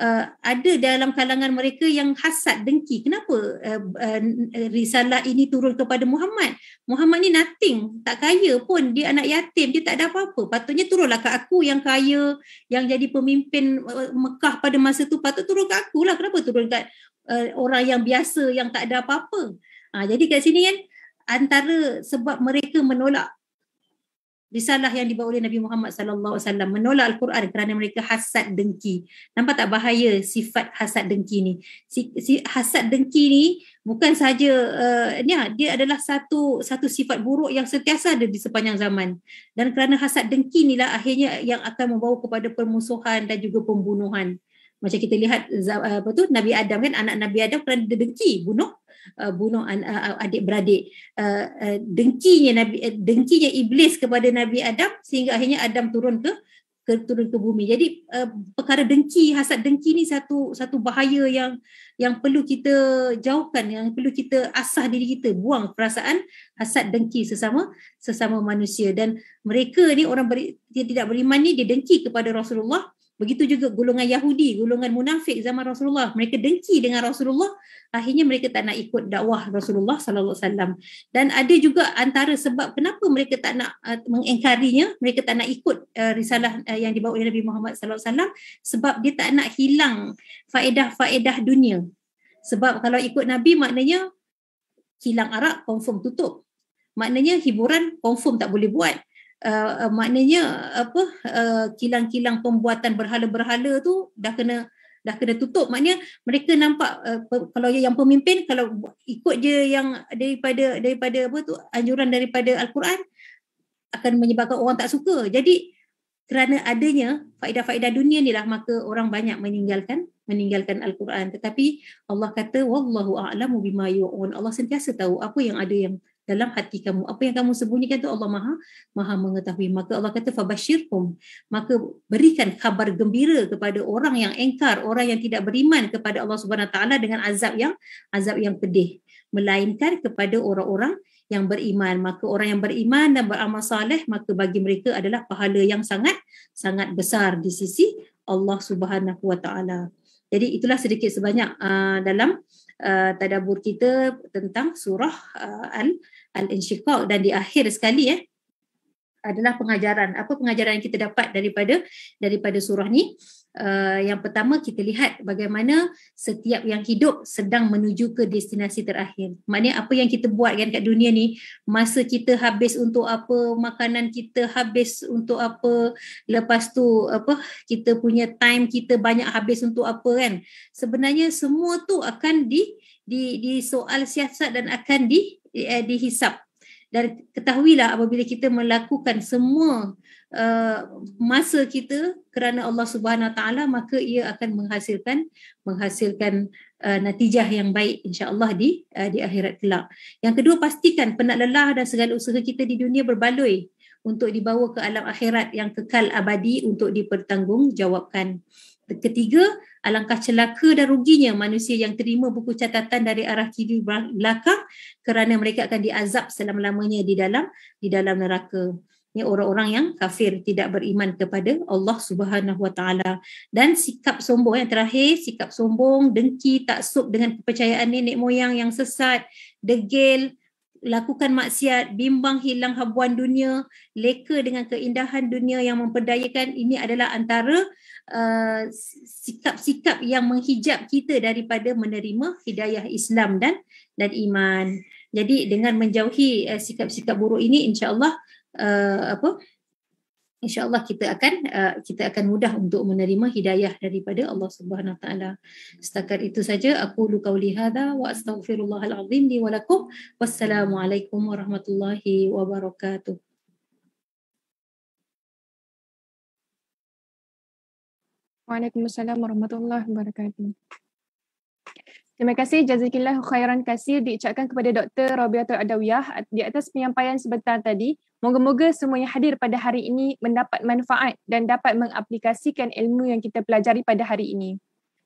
uh, ada dalam kalangan mereka yang hasad, dengki. Kenapa uh, uh, risalah ini turun kepada Muhammad? Muhammad ni nothing, tak kaya pun. Dia anak yatim, dia tak ada apa-apa. Patutnya turunlah ke aku yang kaya, yang jadi pemimpin uh, Mekah pada masa tu. Patut turun ke aku lah. Kenapa turun ke uh, orang yang biasa, yang tak ada apa-apa? Ha, jadi kat sini kan, antara sebab mereka menolak risalah yang dibawa oleh Nabi Muhammad sallallahu alaihi wasallam menolak al-Quran kerana mereka hasad dengki. Nampak tak bahaya sifat hasad dengki ni? Si, si hasad dengki ni bukan saja uh, ni dia adalah satu satu sifat buruk yang sentiasa ada di sepanjang zaman. Dan kerana hasad dengki inilah akhirnya yang akan membawa kepada permusuhan dan juga pembunuhan. Macam kita lihat apa tu Nabi Adam kan anak Nabi Adam kerana dia dengki bunuh uh, bunuh uh, uh adik-beradik uh, uh, dengkinya nabi uh, dengkinya iblis kepada nabi Adam sehingga akhirnya Adam turun ke ke turun ke bumi. Jadi uh, perkara dengki, hasad dengki ni satu satu bahaya yang yang perlu kita jauhkan, yang perlu kita asah diri kita, buang perasaan hasad dengki sesama sesama manusia dan mereka ni orang beri, tidak beriman ni dia dengki kepada Rasulullah Begitu juga golongan Yahudi, golongan munafik zaman Rasulullah, mereka dengki dengan Rasulullah, akhirnya mereka tak nak ikut dakwah Rasulullah sallallahu alaihi wasallam. Dan ada juga antara sebab kenapa mereka tak nak uh, mengingkarinya, mereka tak nak ikut uh, risalah uh, yang dibawa oleh Nabi Muhammad sallallahu alaihi wasallam sebab dia tak nak hilang faedah-faedah dunia. Sebab kalau ikut Nabi maknanya hilang arak confirm tutup. Maknanya hiburan confirm tak boleh buat uh, maknanya apa uh, kilang-kilang pembuatan berhala-berhala tu dah kena dah kena tutup maknanya mereka nampak uh, kalau yang pemimpin kalau ikut je yang daripada daripada apa tu anjuran daripada al-Quran akan menyebabkan orang tak suka jadi kerana adanya faedah-faedah dunia ni lah maka orang banyak meninggalkan meninggalkan al-Quran tetapi Allah kata wallahu a'lamu bima yu'un Allah sentiasa tahu apa yang ada yang dalam hati kamu. Apa yang kamu sembunyikan itu Allah Maha Maha mengetahui. Maka Allah kata fabashirhum. Maka berikan kabar gembira kepada orang yang engkar, orang yang tidak beriman kepada Allah Subhanahu taala dengan azab yang azab yang pedih. Melainkan kepada orang-orang yang beriman. Maka orang yang beriman dan beramal saleh maka bagi mereka adalah pahala yang sangat sangat besar di sisi Allah Subhanahu Wa Taala. Jadi itulah sedikit sebanyak uh, dalam uh, tadabur kita tentang surah uh, Al al-insyiqaq dan di akhir sekali eh adalah pengajaran. Apa pengajaran yang kita dapat daripada daripada surah ni? Uh, yang pertama kita lihat bagaimana setiap yang hidup sedang menuju ke destinasi terakhir. Maknanya apa yang kita buat kan kat dunia ni, masa kita habis untuk apa, makanan kita habis untuk apa, lepas tu apa kita punya time kita banyak habis untuk apa kan. Sebenarnya semua tu akan di di di soal siasat dan akan di eh, dihisap dan ketahuilah apabila kita melakukan semua uh, masa kita kerana Allah Subhanahu taala maka ia akan menghasilkan menghasilkan uh, natijah yang baik insya Allah di uh, di akhirat kelak. Yang kedua pastikan penat lelah dan segala usaha kita di dunia berbaloi untuk dibawa ke alam akhirat yang kekal abadi untuk dipertanggungjawabkan. Ketiga, alangkah celaka dan ruginya manusia yang terima buku catatan dari arah kiri belakang kerana mereka akan diazab selama-lamanya di dalam di dalam neraka. Ini orang-orang yang kafir, tidak beriman kepada Allah Subhanahu Wa Taala dan sikap sombong yang terakhir, sikap sombong, dengki, sub dengan kepercayaan nenek moyang yang sesat, degil, lakukan maksiat, bimbang hilang habuan dunia, leka dengan keindahan dunia yang memperdayakan ini adalah antara uh, sikap-sikap yang menghijab kita daripada menerima hidayah Islam dan dan iman. Jadi dengan menjauhi uh, sikap-sikap buruk ini insya-Allah uh, apa uh, insyaallah kita akan uh, kita akan mudah untuk menerima hidayah daripada Allah Subhanahu taala setakat itu saja aku lu qauli hadza wa astaghfirullahal azim li wa lakum alaikum warahmatullahi wabarakatuh Waalaikumsalam warahmatullahi wabarakatuh. Terima kasih jazakillah khairan kasih diucapkan kepada Dr. Robiatul Adawiyah di atas penyampaian sebentar tadi. Moga-moga semua yang hadir pada hari ini mendapat manfaat dan dapat mengaplikasikan ilmu yang kita pelajari pada hari ini.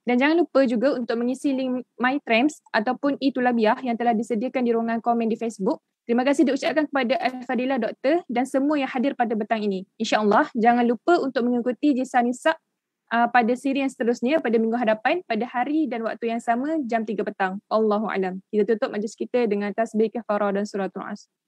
Dan jangan lupa juga untuk mengisi link MyTrams ataupun eTulabiyah yang telah disediakan di ruangan komen di Facebook. Terima kasih diucapkan kepada Al-Fadilah Doktor dan semua yang hadir pada petang ini. InsyaAllah, jangan lupa untuk mengikuti Jisani Sa' uh, pada siri yang seterusnya pada minggu hadapan pada hari dan waktu yang sama jam 3 petang. Allahu alam. Kita tutup majlis kita dengan tasbih kafarah dan suratul asr.